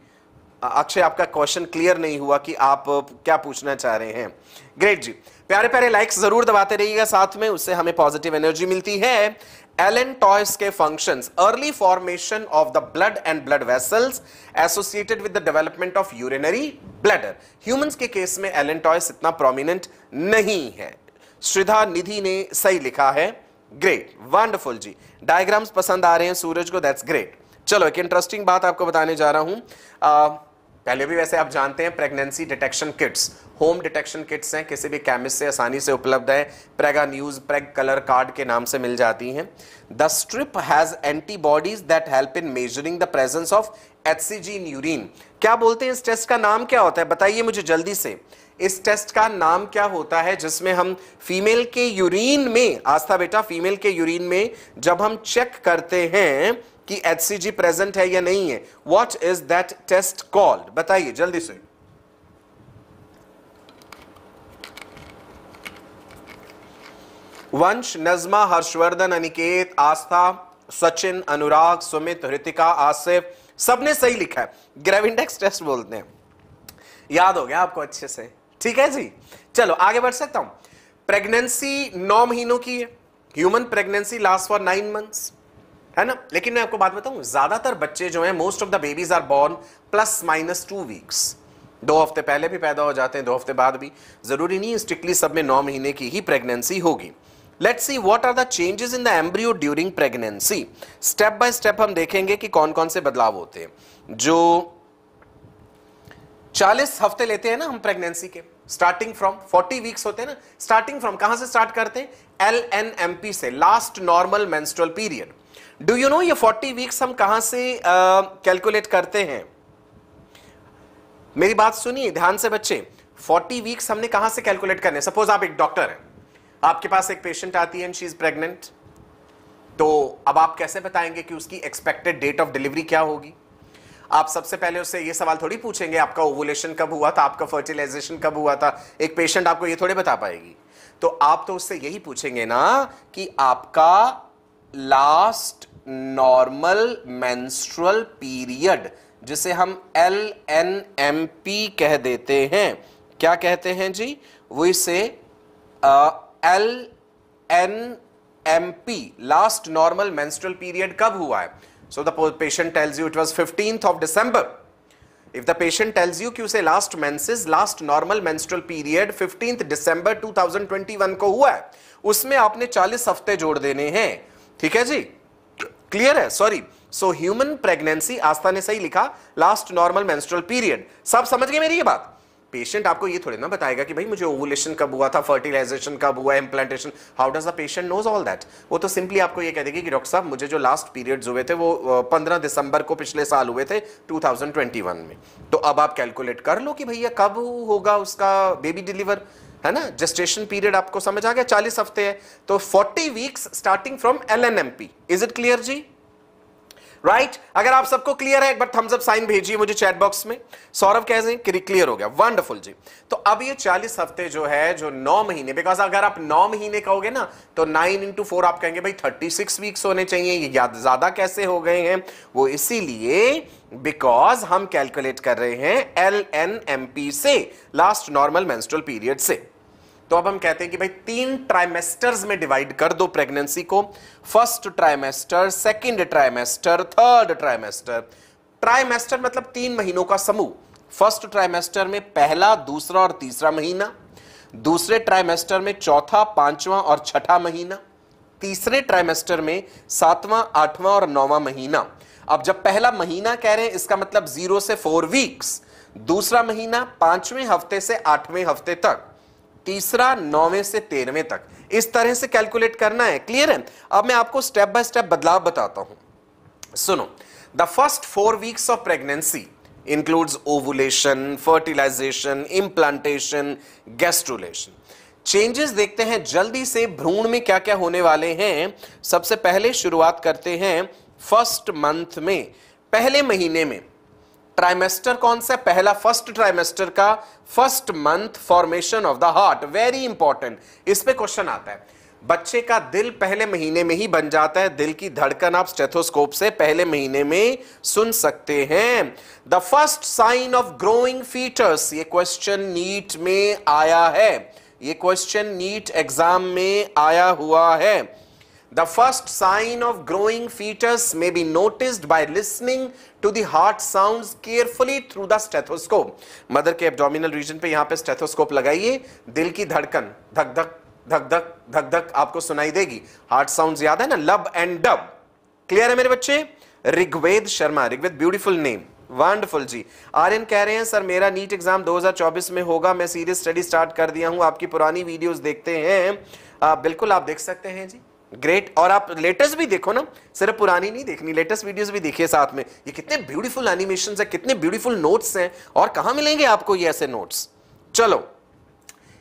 अक्षय आपका क्वेश्चन क्लियर नहीं हुआ कि आप क्या पूछना चाह रहे हैं ग्रेट जी प्यारे प्यारे लाइक्स जरूर दबाते रहिएगा साथ में उससे हमें पॉजिटिव एनर्जी मिलती है एलन टॉयस के functions early formation of the blood and blood vessels associated with the development of urinary bladder humans के केस में एलन टॉयस इतना प्रोमिनेंट नहीं है श्रीधा निधि ने सही लिखा है ग्रेट वंडरफुल जी डायग्राम्स पसंद आ रहे हैं सूरज को दैट्स ग्रेट चलो एक इंटरेस्टिंग बात आपको बताने जा रहा हूं uh, पहले भी वैसे आप जानते हैं pregnancy detection kits home detection kits हैं किसी भी केमिस्ट से आसानी से उपलब्ध है Prega news preg colour card के नाम से मिल जाती हैं the strip has antibodies that help in measuring the presence of H C G urine क्या बोलते हैं इस टेस्ट का नाम क्या होता है बताइए मुझे जल्दी से इस टेस्ट का नाम क्या होता है जिसमें हम फीमेल के यूरिन में आस्था बेटा फीमेल के यूरिन में जब हम चेक करते हैं कि एच प्रेजेंट है या नहीं है what is that test called बताइए जल्दी से वंश नजमा हर्षवर्धन अनिकेत आस्था सचिन अनुराग सुमित हृतिका आसिफ सबने सही लिखा है ग्रेविंडेक्स टेस्ट बोलते हैं याद हो गया आपको अच्छे से ठीक है जी चलो आगे बढ़ सकता हूं प्रेगनेंसी नौ महीनों की है human pregnancy last for nine months है ना लेकिन मैं आपको बात बताऊं ज्यादातर बच्चे जो हैं most of the babies are born plus minus two weeks दो हफ्ते पहले भी पैदा हो जाते हैं दो हफ्ते बाद भी जरूरी नहीं स्ट्रिक्टली सब में नौ महीने की ही प्रेगनेंसी होगी let's see what are the changes in the embryo during pregnancy step by step हम देखेंगे कि कौन कौन से बदलाव होते हैं जो 40 हफ्ते लेते हैं ना हम प्रेगनेंसी के स्टार्टिंग फ्रॉम 40 वीक्स होते हैं ना स्टार्टिंग फ्रॉम कहां से स्टार्ट करते हैं एल एन एम पी से last normal menstrual period do you know ये 40 वीक्स हम कहां से कैलकुलेट uh, करते हैं मेरी बात सुनिए ध्यान से बच्चे 40 वीक्स हमने कहां से कैलकुलेट करने सपोज आप एक डॉक्टर हैं आपके पास एक पेशेंट आती है एंड शी इज प्रेग्नेंट तो अब आप कैसे बताएंगे कि उसकी एक्सपेक्टेड डेट ऑफ डिलीवरी क्या होगी आप सबसे पहले उससे ये सवाल थोड़ी पूछेंगे आपका ओवुलेशन कब हुआ था आपका फर्टिलाइजेशन कब हुआ था एक पेशेंट आपको ये थोड़े बता पाएगी तो आप तो उससे यही पूछेंगे ना कि आपका लास्ट नॉर्मल मेंस्ट्रुअल पीरियड जिसे हम एल एन एम पी कह देते हैं क्या कहते हैं जी वो इसे L N M P last normal menstrual period कब हुआ है so the patient tells you it was fifteenth of December if the patient tells you कि उसे last menses last normal menstrual period fifteenth December 2021 को हुआ है उसमें आपने 40 हफ्ते जोड़ देने हैं ठीक है जी क्लियर है sorry so human pregnancy Aastha ने सही लिखा लास्ट नॉर्मल मेंस्ट्रुअल पीरियड सब समझ गए मेरी ये बात पेशेंट आपको ये थोड़ी ना बताएगा कि भाई मुझे ओवुलेशन कब हुआ था फर्टिलाइजेशन कब हुआ implantation how does the patient knows all that वो तो सिंपली आपको ये कह देगी कि डॉक्टर साहब मुझे जो लास्ट पीरियड्स हुए थे वो पंद्रह दिसंबर को पिछले साल हुए थे 2021 में तो अब आप कैलकुलेट कर लो कि भैया कब होगा उसका बेबी डिलीवर है ना जेस्टेशन पीरियड आपको समझ आ गया चालीस हफ्ते है तो forty weeks starting from L N M P is it clear जी राइट right? अगर आप सबको क्लियर है एक बार थम्स अप साइन भेजिए मुझे चैट बॉक्स में सौरभ कह रहे हैं क्लियर हो गया वंडरफुल जी तो अब ये 40 हफ्ते जो है जो 9 महीने बिकॉज अगर आप 9 महीने कहोगे ना तो 9 इंटू फोर आप कहेंगे भाई 36 वीक्स होने चाहिए ये ज्यादा कैसे हो गए हैं वो इसीलिए बिकॉज हम कैलकुलेट कर रहे हैं एल से लास्ट नॉर्मल मेंस्ट्रुअल पीरियड से तो अब हम कहते हैं कि भाई तीन ट्राइमेस्टर्स में डिवाइड कर दो प्रेगनेंसी को first trimester second trimester third trimester trimester मतलब तीन महीनों का समूह फर्स्ट ट्राइमेस्टर में पहला दूसरा और तीसरा महीना दूसरे ट्राइमेस्टर में चौथा पांचवा और छठा महीना तीसरे ट्राइमेस्टर में सातवां आठवां और नौवां महीना अब जब पहला महीना कह रहे हैं इसका मतलब जीरो से फोर वीक्स दूसरा महीना पांचवें हफ्ते से आठवें हफ्ते तक तीसरा नौवें से तेरहवें तक इस तरह से कैलकुलेट करना है क्लियर है अब मैं आपको स्टेप बाय स्टेप बदलाव बताता हूं सुनो the first four weeks of pregnancy includes ovulation fertilization implantation gastrulation changes देखते हैं जल्दी से भ्रूण में क्या क्या होने वाले हैं सबसे पहले शुरुआत करते हैं फर्स्ट मंथ में पहले महीने में ट्राइमेस्टर कौन सा पहला फर्स्ट ट्राइमेस्टर का first month formation of the heart very important इस पे क्वेश्चन आता है बच्चे का दिल पहले महीने में ही बन जाता है दिल की धड़कन आप स्टेथोस्कोप से पहले महीने में सुन सकते हैं the first sign of growing foetus ये क्वेश्चन नीट में आया है ये क्वेश्चन नीट एग्जाम में आया हुआ है The first sign of growing fetus may be noticed by listening to the heart sounds carefully through the stethoscope. Mother के abdominal region पे यहाँ पे stethoscope लगाइए दिल की धड़कन धक धक धक धक धक धक आपको सुनाई देगी Heart sounds याद है ना लब and dub. Clear है मेरे बच्चे Rigved Sharma, Rigved beautiful name. Wonderful जी आर्यन कह रहे हैं सर मेरा नीट एग्जाम 2024 में होगा मैं सीरियस स्टडी स्टार्ट कर दिया हूं आपकी पुरानी वीडियोस देखते हैं आ, बिल्कुल आप देख सकते हैं जी ग्रेट और आप लेटेस्ट भी देखो ना सिर्फ पुरानी नहीं देखनी लेटेस्ट वीडियोस भी देखिए साथ में ये कितने ब्यूटीफुल एनिमेशन है कितने ब्यूटीफुल नोट्स हैं और कहा मिलेंगे आपको ये ऐसे नोट्स चलो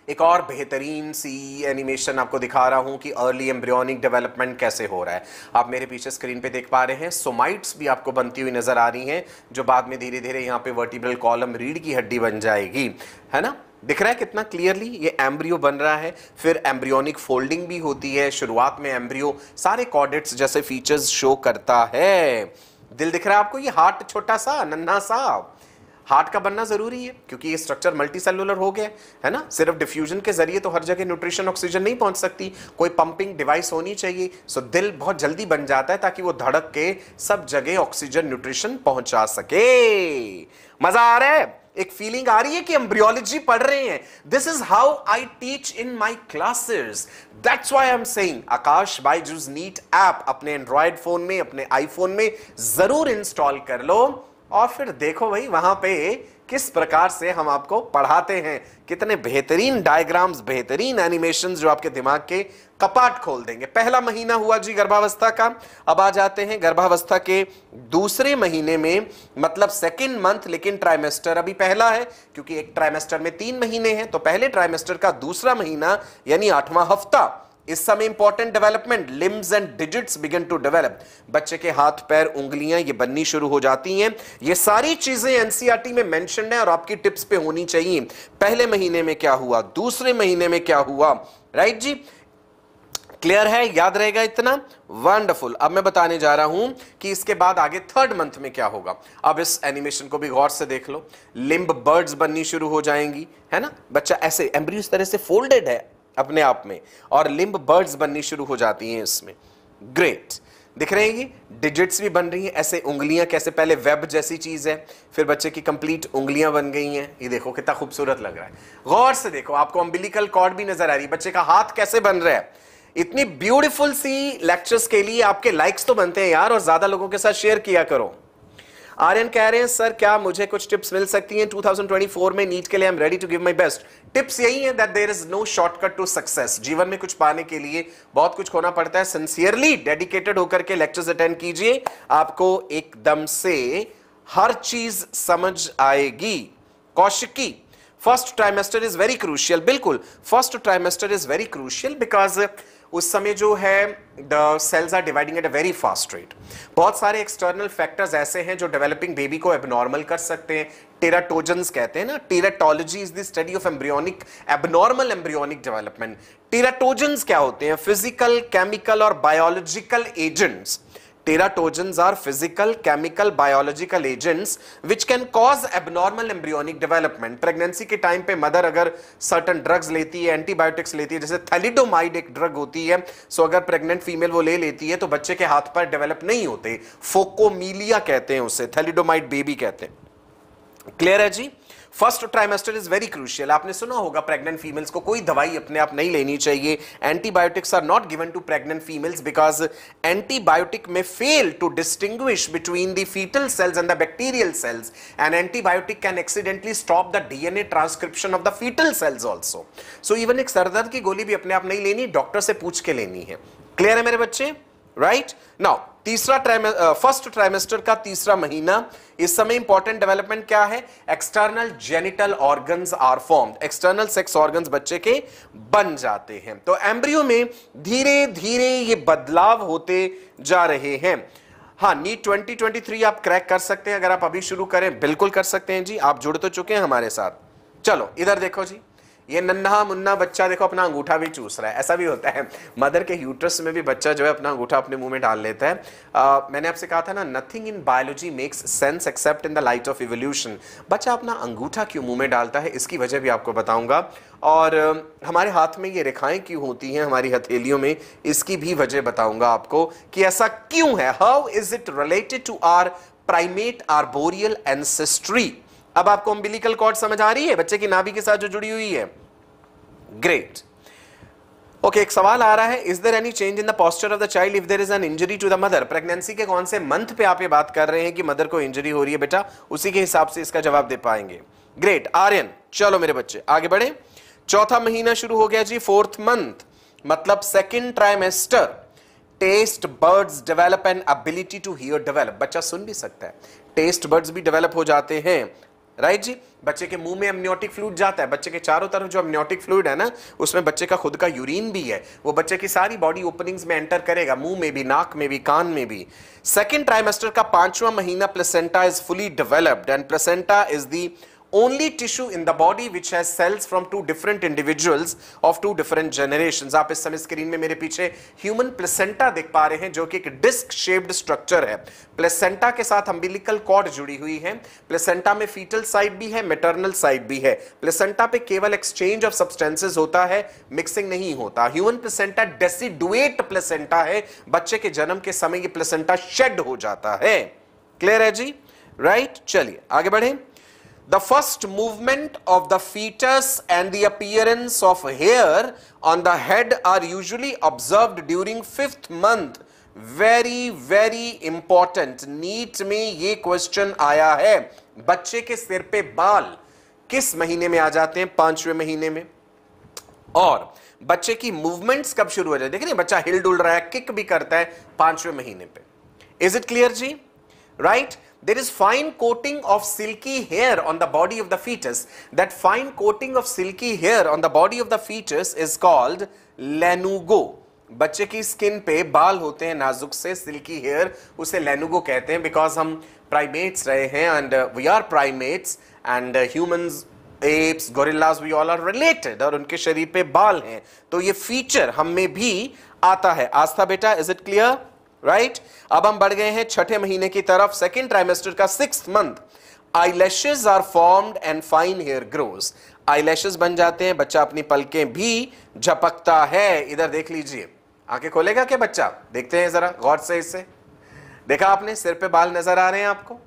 एक और बेहतरीन सी एनिमेशन आपको दिखा रहा हूं कि अर्ली एम्ब्रियोनिक डेवलपमेंट कैसे हो रहा है आप मेरे पीछे स्क्रीन पे देख पा रहे हैं सोमाइट्स भी आपको बनती हुई नज़र आ रही हैं जो बाद में धीरे धीरे यहाँ पे वर्टिब्रल कॉलम रीढ़ की हड्डी बन जाएगी है ना दिख रहा है कितना क्लियरली ये एम्ब्रियो बन रहा है फिर एम्ब्रियोनिक फोल्डिंग भी होती है शुरुआत में एम्ब्रियो सारे कॉर्डेट्स जैसे फीचर्स शो करता है दिल दिख रहा है आपको ये हार्ट छोटा सा नन्हा सा हार्ट का बनना जरूरी है क्योंकि ये स्ट्रक्चर मल्टी सेलुलर हो गया है ना सिर्फ डिफ्यूजन के जरिए तो हर जगह न्यूट्रिशन ऑक्सीजन नहीं पहुंच सकती कोई पंपिंग डिवाइस होनी चाहिए सो दिल बहुत जल्दी बन जाता है ताकि वो धड़क के सब जगह ऑक्सीजन न्यूट्रिशन पहुंचा सके मजा आ रहा है एक फीलिंग आ रही है कि एम्ब्रियोलॉजी पढ़ रहे हैं this is how I teach in my classes that's why I am saying Akash Byju's NEET app अपने एंड्रॉयड फोन में अपने आईफोन में जरूर इंस्टॉल कर लो और फिर देखो भाई वहां पे किस प्रकार से हम आपको पढ़ाते हैं कितने बेहतरीन डायग्राम्स बेहतरीन एनिमेशन जो आपके दिमाग के कपाट खोल देंगे पहला महीना हुआ जी गर्भावस्था का अब आ जाते हैं गर्भावस्था के दूसरे महीने में मतलब सेकेंड मंथ लेकिन ट्राइमेस्टर अभी पहला है क्योंकि एक ट्राइमेस्टर में तीन महीने हैं तो पहले ट्राइमेस्टर का दूसरा महीना यानी आठवां हफ्ता इस समय important development limbs and digits begin to develop बच्चे के हाथ पैर उंगलियां ये बननी शुरू हो जाती हैं ये सारी चीजें एनसीईआरटी e में मेंशन है और आपकी टिप्स पे होनी चाहिए पहले महीने में क्या हुआ दूसरे महीने में क्या हुआ राइट जी क्लियर है याद रहेगा इतना वंडरफुल अब मैं बताने जा रहा हूं कि इसके बाद आगे थर्ड मंथ में क्या होगा अब इस एनिमेशन को भी गौर से देख लो लिम्ब बर्ड्स बननी शुरू हो जाएंगी है ना बच्चा ऐसे एम्ब्रियो तरह से फोल्डेड है अपने आप में और लिंब बर्ड्स बननी शुरू हो जाती हैं इसमें ग्रेट दिख रहे हैं ये डिजिट्स भी बन रही हैं ऐसे उंगलियां कैसे पहले वेब जैसी चीज है फिर बच्चे की कंप्लीट उंगलियां बन गई हैं ये देखो कितना खूबसूरत लग रहा है गौर से देखो आपको अम्बिलिकल कॉर्ड भी नजर आ रही है बच्चे का हाथ कैसे बन रहा है इतनी ब्यूटिफुल सी लेक्चर्स के लिए आपके लाइक्स तो बनते हैं यार और ज्यादा लोगों के साथ शेयर किया करो आर्यन कह रहे हैं सर क्या मुझे कुछ टिप्स मिल सकती हैं 2024 में नीट के लिए I am ready to give my best tips यही है that there is no shortcut to success जीवन में कुछ पाने के लिए बहुत कुछ खोना पड़ता है सिंसियरली डेडिकेटेड होकर के लेक्चर्स अटेंड कीजिए आपको एकदम से हर चीज समझ आएगी कौशिक की first trimester is very crucial बिल्कुल first trimester is very crucial because उस समय जो है the cells are dividing at a very fast rate बहुत सारे एक्सटर्नल फैक्टर्स ऐसे हैं जो डेवलपिंग बेबी को एबनॉर्मल कर सकते हैं टेराटोजन्स कहते हैं ना teratology is the study of embryonic abnormal embryonic development teratogens क्या होते हैं फिजिकल केमिकल और biological agents Teratogens are physical, chemical, biological agents which can cause abnormal embryonic development. Pregnancy के टाइम पे मदर अगर सर्टन ड्रग्स लेती है antibiotics लेती है जैसे थैलिडोमाइड एक ड्रग होती है सो अगर प्रेग्नेंट फीमेल वो ले लेती है तो बच्चे के हाथ पर डेवलप नहीं होते फोकोमीलिया कहते हैं उसे थैलिडोमाइड बेबी कहते हैं क्लियर है जी first trimester is very crucial आपने सुना होगा प्रेग्नेंट फीमेल्स को कोई दवाई अपने आप नहीं लेनी चाहिए antibiotics are not given to pregnant females because antibiotic may fail to distinguish between the foetal cells and the bacterial cells and antibiotic can accidentally stop the DNA transcription of the foetal cells also so even एक सरदर्द की गोली भी अपने आप नहीं लेनी doctor से पूछ के लेनी है क्लियर है मेरे बच्चे राइट नाउ तीसरा फर्स्ट ट्राइमेस्टर uh, का तीसरा महीना इस समय इंपॉर्टेंट डेवलपमेंट क्या है external genital organs are form external sex organs बच्चे के बन जाते हैं तो एम्ब्रियो में धीरे धीरे ये बदलाव होते जा रहे हैं हाँ नीट 2023 आप क्रैक कर सकते हैं अगर आप अभी शुरू करें बिल्कुल कर सकते हैं जी आप जुड़ तो चुके हैं हमारे साथ चलो इधर देखो जी ये नन्हा मुन्ना बच्चा देखो अपना अंगूठा भी चूस रहा है ऐसा भी होता है मदर के यूट्रस में भी बच्चा जो है अपना अंगूठा अपने मुंह में डाल लेता है आ, मैंने आपसे कहा था ना nothing in biology makes sense except in the light of evolution बच्चा अपना अंगूठा क्यों मुंह में डालता है इसकी वजह भी आपको बताऊंगा और हमारे हाथ में ये रेखाएं क्यों होती हैं हमारी हथेलियों में इसकी भी वजह बताऊंगा आपको कि ऐसा क्यों है how is it related to our primate arboreal ancestry अब आपको अम्बिलिकल कॉर्ड समझ आ रही है बच्चे की नाभि के साथ जो जुड़ी हुई है ग्रेट ओके okay, एक सवाल आ रहा है is there any change in the posture of the child if there is an injury to the mother pregnancy के कौन से मंथ पे आप ये बात कर रहे हैं कि मदर को इंजरी हो रही है बेटा उसी के हिसाब से इसका जवाब दे पाएंगे ग्रेट आर्यन चलो मेरे बच्चे आगे बढ़े चौथा महीना शुरू हो गया जी फोर्थ मंथ मतलब second trimester taste buds develop an ability to hear develop बच्चा सुन भी सकता है टेस्ट बर्ड्स भी डेवलप हो जाते हैं राइट जी बच्चे के मुंह में एमनियोटिक फ्लूड जाता है बच्चे के चारों तरफ जो एमनियोटिक फ्लूड है ना उसमें बच्चे का खुद का यूरिन भी है वो बच्चे की सारी बॉडी ओपनिंग्स में एंटर करेगा मुंह में भी नाक में भी कान में भी सेकेंड ट्राइमेस्टर का पांचवा महीना placenta is fully developed and placenta is the only tissue in the body which has cells from two different individuals of two different generations. आप इस समय स्क्रीन में मेरे पीछे ह्यूमन प्लेसेंटा देख पा रहे हैं जो कि एक डिस्क शेप्ड स्ट्रक्चर है प्लेसेंटा के साथ अम्बिलिकल कॉर्ड जुड़ी हुई है प्लेसेंटा में फीटल साइड भी है मेटर्नल साइड भी है प्लेसेंटा पे केवल एक्सचेंज ऑफ सब्सटेंसेस होता है मिक्सिंग नहीं होता ह्यूमन प्लेसेंटा डेसिडुएट प्लेसेंटा है बच्चे के जन्म के समय ये प्लेसेंटा शेड हो जाता है क्लियर है जी राइट right? चलिए आगे बढ़े the first movement of the fetus and the appearance of hair on the head are usually observed during fifth month very very important NEET में ये क्वेश्चन आया है बच्चे के सिर पे बाल किस महीने में आ जाते हैं पांचवें महीने में और बच्चे की मूवमेंट्स कब शुरू हो जाए देखिए बच्चा हिल डुल रहा है किक भी करता है पांचवें महीने पे इज इट क्लियर जी right right? there is fine coating of silky hair on the body of the fetus. That fine coating of silky hair on the body of the fetus is called lanugo. बच्चे की skin पे बाल होते हैं नाजुक से silkie hair उसे लेनुगो कहते हैं बिकॉज हम प्राइमेट्स रहे हैं and we are primates and humans apes gorillas we all are related और उनके शरीर पे बाल हैं तो ये फीचर हम में भी आता है आस्था बेटा is it clear right right? अब हम बढ़ गए हैं छठे महीने की तरफ सेकेंड ट्राइमेस्टर का six month eyelashes are formed and fine hair grows eyelashes बन जाते हैं बच्चा अपनी पलकें भी झपकता है इधर देख लीजिए आंखें खोलेगा क्या बच्चा देखते हैं जरा गौर से इसे देखा आपने सिर पे बाल नजर आ रहे हैं आपको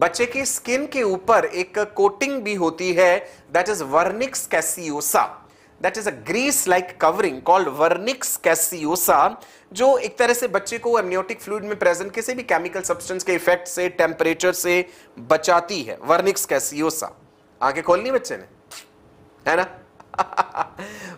बच्चे की स्किन के ऊपर एक कोटिंग भी होती है that is vernix caseosa that is a grease like covering called vernix caseosa जो एक तरह से बच्चे को एमनियोटिक फ्लूड में प्रेजेंट किसी भी केमिकल सब्सटेंस के इफेक्ट से टेम्परेचर से बचाती है वर्निक्स कैसियोसा आगे खोलनी बच्चे ने है ना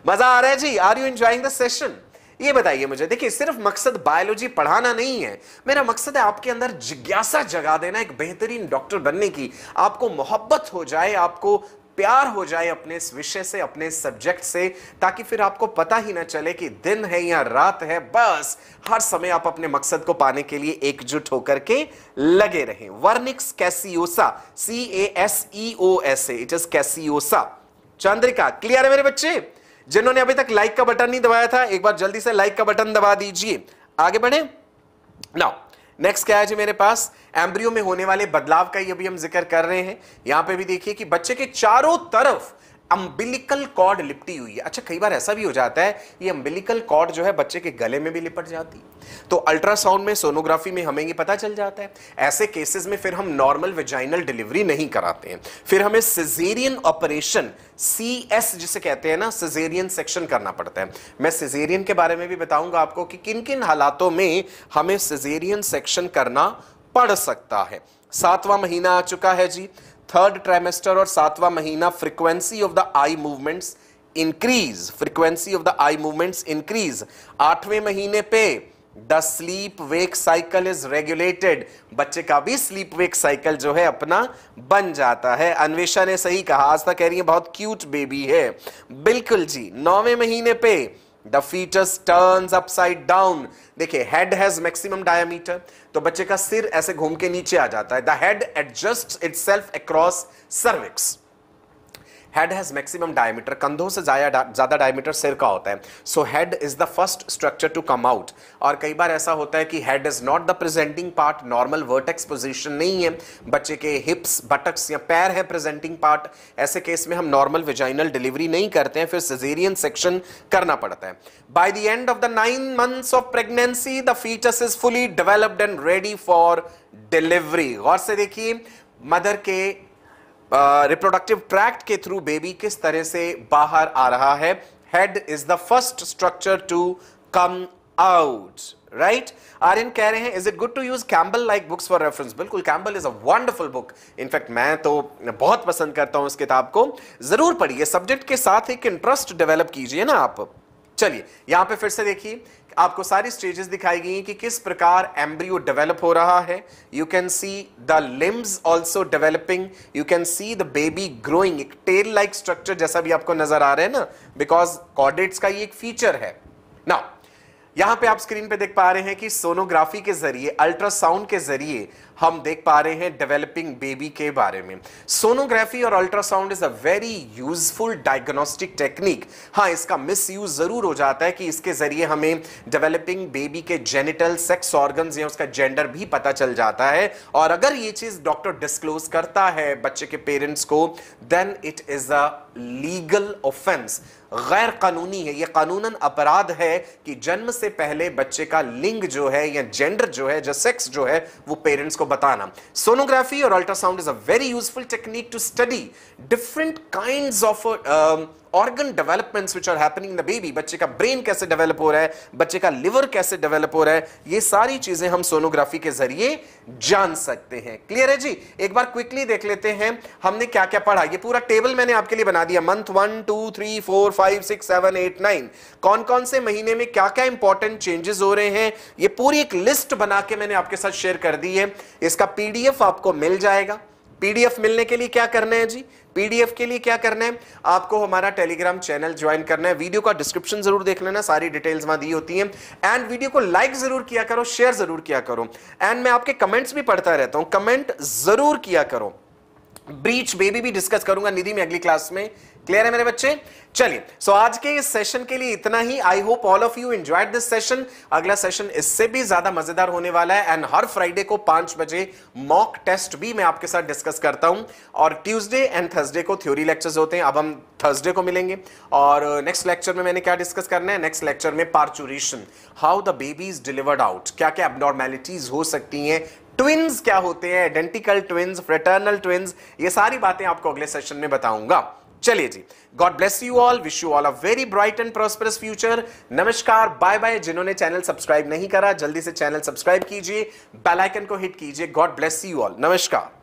मजा आ रहा है जी are you enjoying the session ये बताइए मुझे देखिए सिर्फ मकसद बायोलॉजी पढ़ाना नहीं है मेरा मकसद है आपके अंदर जिज्ञासा जगा देना एक बेहतरीन डॉक्टर बनने की आपको मोहब्बत हो जाए आपको प्यार हो जाए अपने इस विषय से अपने सब्जेक्ट से ताकि फिर आपको पता ही ना चले कि दिन है या रात है बस हर समय आप अपने मकसद को पाने के लिए एकजुट होकर के लगे रहें vernix caseosa C A S E O S A it is caseosa Chandrika clear है मेरे बच्चे जिन्होंने अभी तक लाइक का बटन नहीं दबाया था एक बार जल्दी से लाइक का बटन दबा दीजिए आगे बढ़े नाउ नेक्स्ट क्या है जी मेरे पास एम्ब्रियो में होने वाले बदलाव का ही अभी हम जिक्र कर रहे हैं यहां पे भी देखिए कि बच्चे के चारों तरफ अम्बिलिकल कॉर्ड लिपटी हुई है अच्छा कई बार ऐसा भी हो जाता है ये अम्बिलिकल कॉर्ड जो है बच्चे के गले में भी लिपट जाती तो अल्ट्रासाउंड में सोनोग्राफी में हमें ये पता चल जाता है ऐसे केसेस में फिर हम नॉर्मल वेजाइनल डिलीवरी नहीं कराते हैं फिर हमें सिजेरियन ऑपरेशन सी एस जिसे कहते हैं ना सिजेरियन सेक्शन करना पड़ता है मैं सिजेरियन के बारे में भी बताऊंगा आपको कि किन किन हालातों में हमें सिजेरियन सेक्शन करना पड़ सकता है सातवां महीना आ चुका है जी थर्ड ट्राइमेस्टर और सातवां महीना frequency of the eye movements increase frequency of the eye movements increase आठवें महीने पे the sleep wake cycle is regulated बच्चे का भी स्लीप वेक साइकिल जो है अपना बन जाता है अन्वेषा ने सही कहा आज तक कह रही है बहुत क्यूट बेबी है बिल्कुल जी नौवें महीने पे the foetus up upside down देखिए हेड हैज मैक्सिमम डायमीटर तो बच्चे का सिर ऐसे घूम के नीचे आ जाता है the head adjust itself across cervix head has maximum diameter कंधों से ज़्यादा डायमीटर सिर का होता है so head is the first structure to come out और कई बार ऐसा होता है कि head is not the presenting part normal vertex position नहीं है बच्चे के हिप्स बटक्स या पैर है प्रेजेंटिंग पार्ट ऐसे केस में हम नॉर्मल विजाइनल डिलीवरी नहीं करते हैं फिर सिजेरियन सेक्शन करना पड़ता है by the end of the nine months of pregnancy the foetus is fully developed and ready for delivery गौर से देखिए मदर के रिप्रोडक्टिव ट्रैक्ट के थ्रू बेबी किस तरह से बाहर आ रहा है head is the first structure to come out right Aryan कह रहे हैं is it good to use Campbell like books for reference बिल्कुल Campbell is a wonderful book in fact मैं तो बहुत पसंद करता हूं इस किताब को जरूर पढ़िए सब्जेक्ट के साथ एक इंटरेस्ट डेवलप कीजिए ना आप चलिए यहां पे फिर से देखिए आपको सारी स्टेजेस दिखाई गई कि किस प्रकार एम्ब्रियो डेवलप हो रहा है you can see the limbs also developing you can see the baby growing एक टेल लाइक स्ट्रक्चर जैसा भी आपको नजर आ रहा है ना बिकॉज कॉर्डेट्स का ये एक फीचर है ना यहां पे आप स्क्रीन पे देख पा रहे हैं कि सोनोग्राफी के जरिए अल्ट्रासाउंड के जरिए हम देख पा रहे हैं डेवलपिंग बेबी के बारे में सोनोग्राफी और ultrasound is a very useful diagnostic technique हाँ इसका मिस यूज जरूर हो जाता है कि इसके जरिए हमें डेवलपिंग बेबी के जेनिटल सेक्स ऑर्गन या उसका जेंडर भी पता चल जाता है और अगर ये चीज डॉक्टर डिस्क्लोज करता है बच्चे के पेरेंट्स को then it is a legal offence गैर कानूनी है यह कानूनन अपराध है कि जन्म से पहले बच्चे का लिंग जो है या जेंडर जो है जो सेक्स जो है वो पेरेंट्स को बताना सोनोग्राफी और ultrasound is a very useful technique to study different kind of organ developments which are happening in the baby, बच्चे का brain कैसे develop हो रहा है बच्चे का liver कैसे develop हो रहा है ये सारी चीजें हम sonography के जरिए जान सकते हैं Clear है जी एक बार quickly देख लेते हैं हमने क्या क्या पढ़ा ये पूरा table मैंने आपके लिए बना दिया month one two three four five six seven eight nine कौन कौन से महीने में क्या क्या इंपॉर्टेंट चेंजेस हो रहे हैं ये पूरी एक लिस्ट बना के मैंने आपके साथ शेयर कर दी है इसका पीडीएफ आपको मिल जाएगा पीडीएफ मिलने के लिए क्या करना है जी पीडीएफ के लिए क्या करना है आपको हमारा टेलीग्राम चैनल ज्वाइन करना है वीडियो का डिस्क्रिप्शन जरूर देख लेना सारी डिटेल्स वहां दी होती हैं एंड वीडियो को लाइक जरूर किया करो शेयर जरूर किया करो एंड मैं आपके कमेंट्स भी पढ़ता रहता हूं कमेंट जरूर किया करो ब्रीच बेबी भी डिस्कस करूंगा निधि में अगली क्लास में क्लियर है मेरे बच्चे चलिए सो so आज के इस सेशन के लिए इतना ही I hope all of you enjoyed this session अगला सेशन इससे भी ज्यादा मजेदार होने वाला है एंड हर फ्राइडे को पांच बजे मॉक टेस्ट भी मैं आपके साथ डिस्कस करता हूं और ट्यूसडे एंड थर्सडे को थ्योरी लेक्चर्स होते हैं अब हम थर्सडे को मिलेंगे और नेक्स्ट लेक्चर में मैंने क्या डिस्कस करना है नेक्स्ट लेक्चर में parturition how the baby is delivered out क्या क्या एबनॉर्मेलिटीज हो सकती हैं ट्विन्स क्या होते हैं आइडेंटिकल ट्विन्स फ्रेटर्नल ट्विन्स ये सारी बातें आपको अगले सेशन में बताऊंगा चलिए जी God bless you all wish you all a very bright and prosperous future नमस्कार बाय बाय जिन्होंने चैनल सब्सक्राइब नहीं करा जल्दी से चैनल सब्सक्राइब कीजिए बेल आइकन को हिट कीजिए गॉड ब्लेस यू ऑल नमस्कार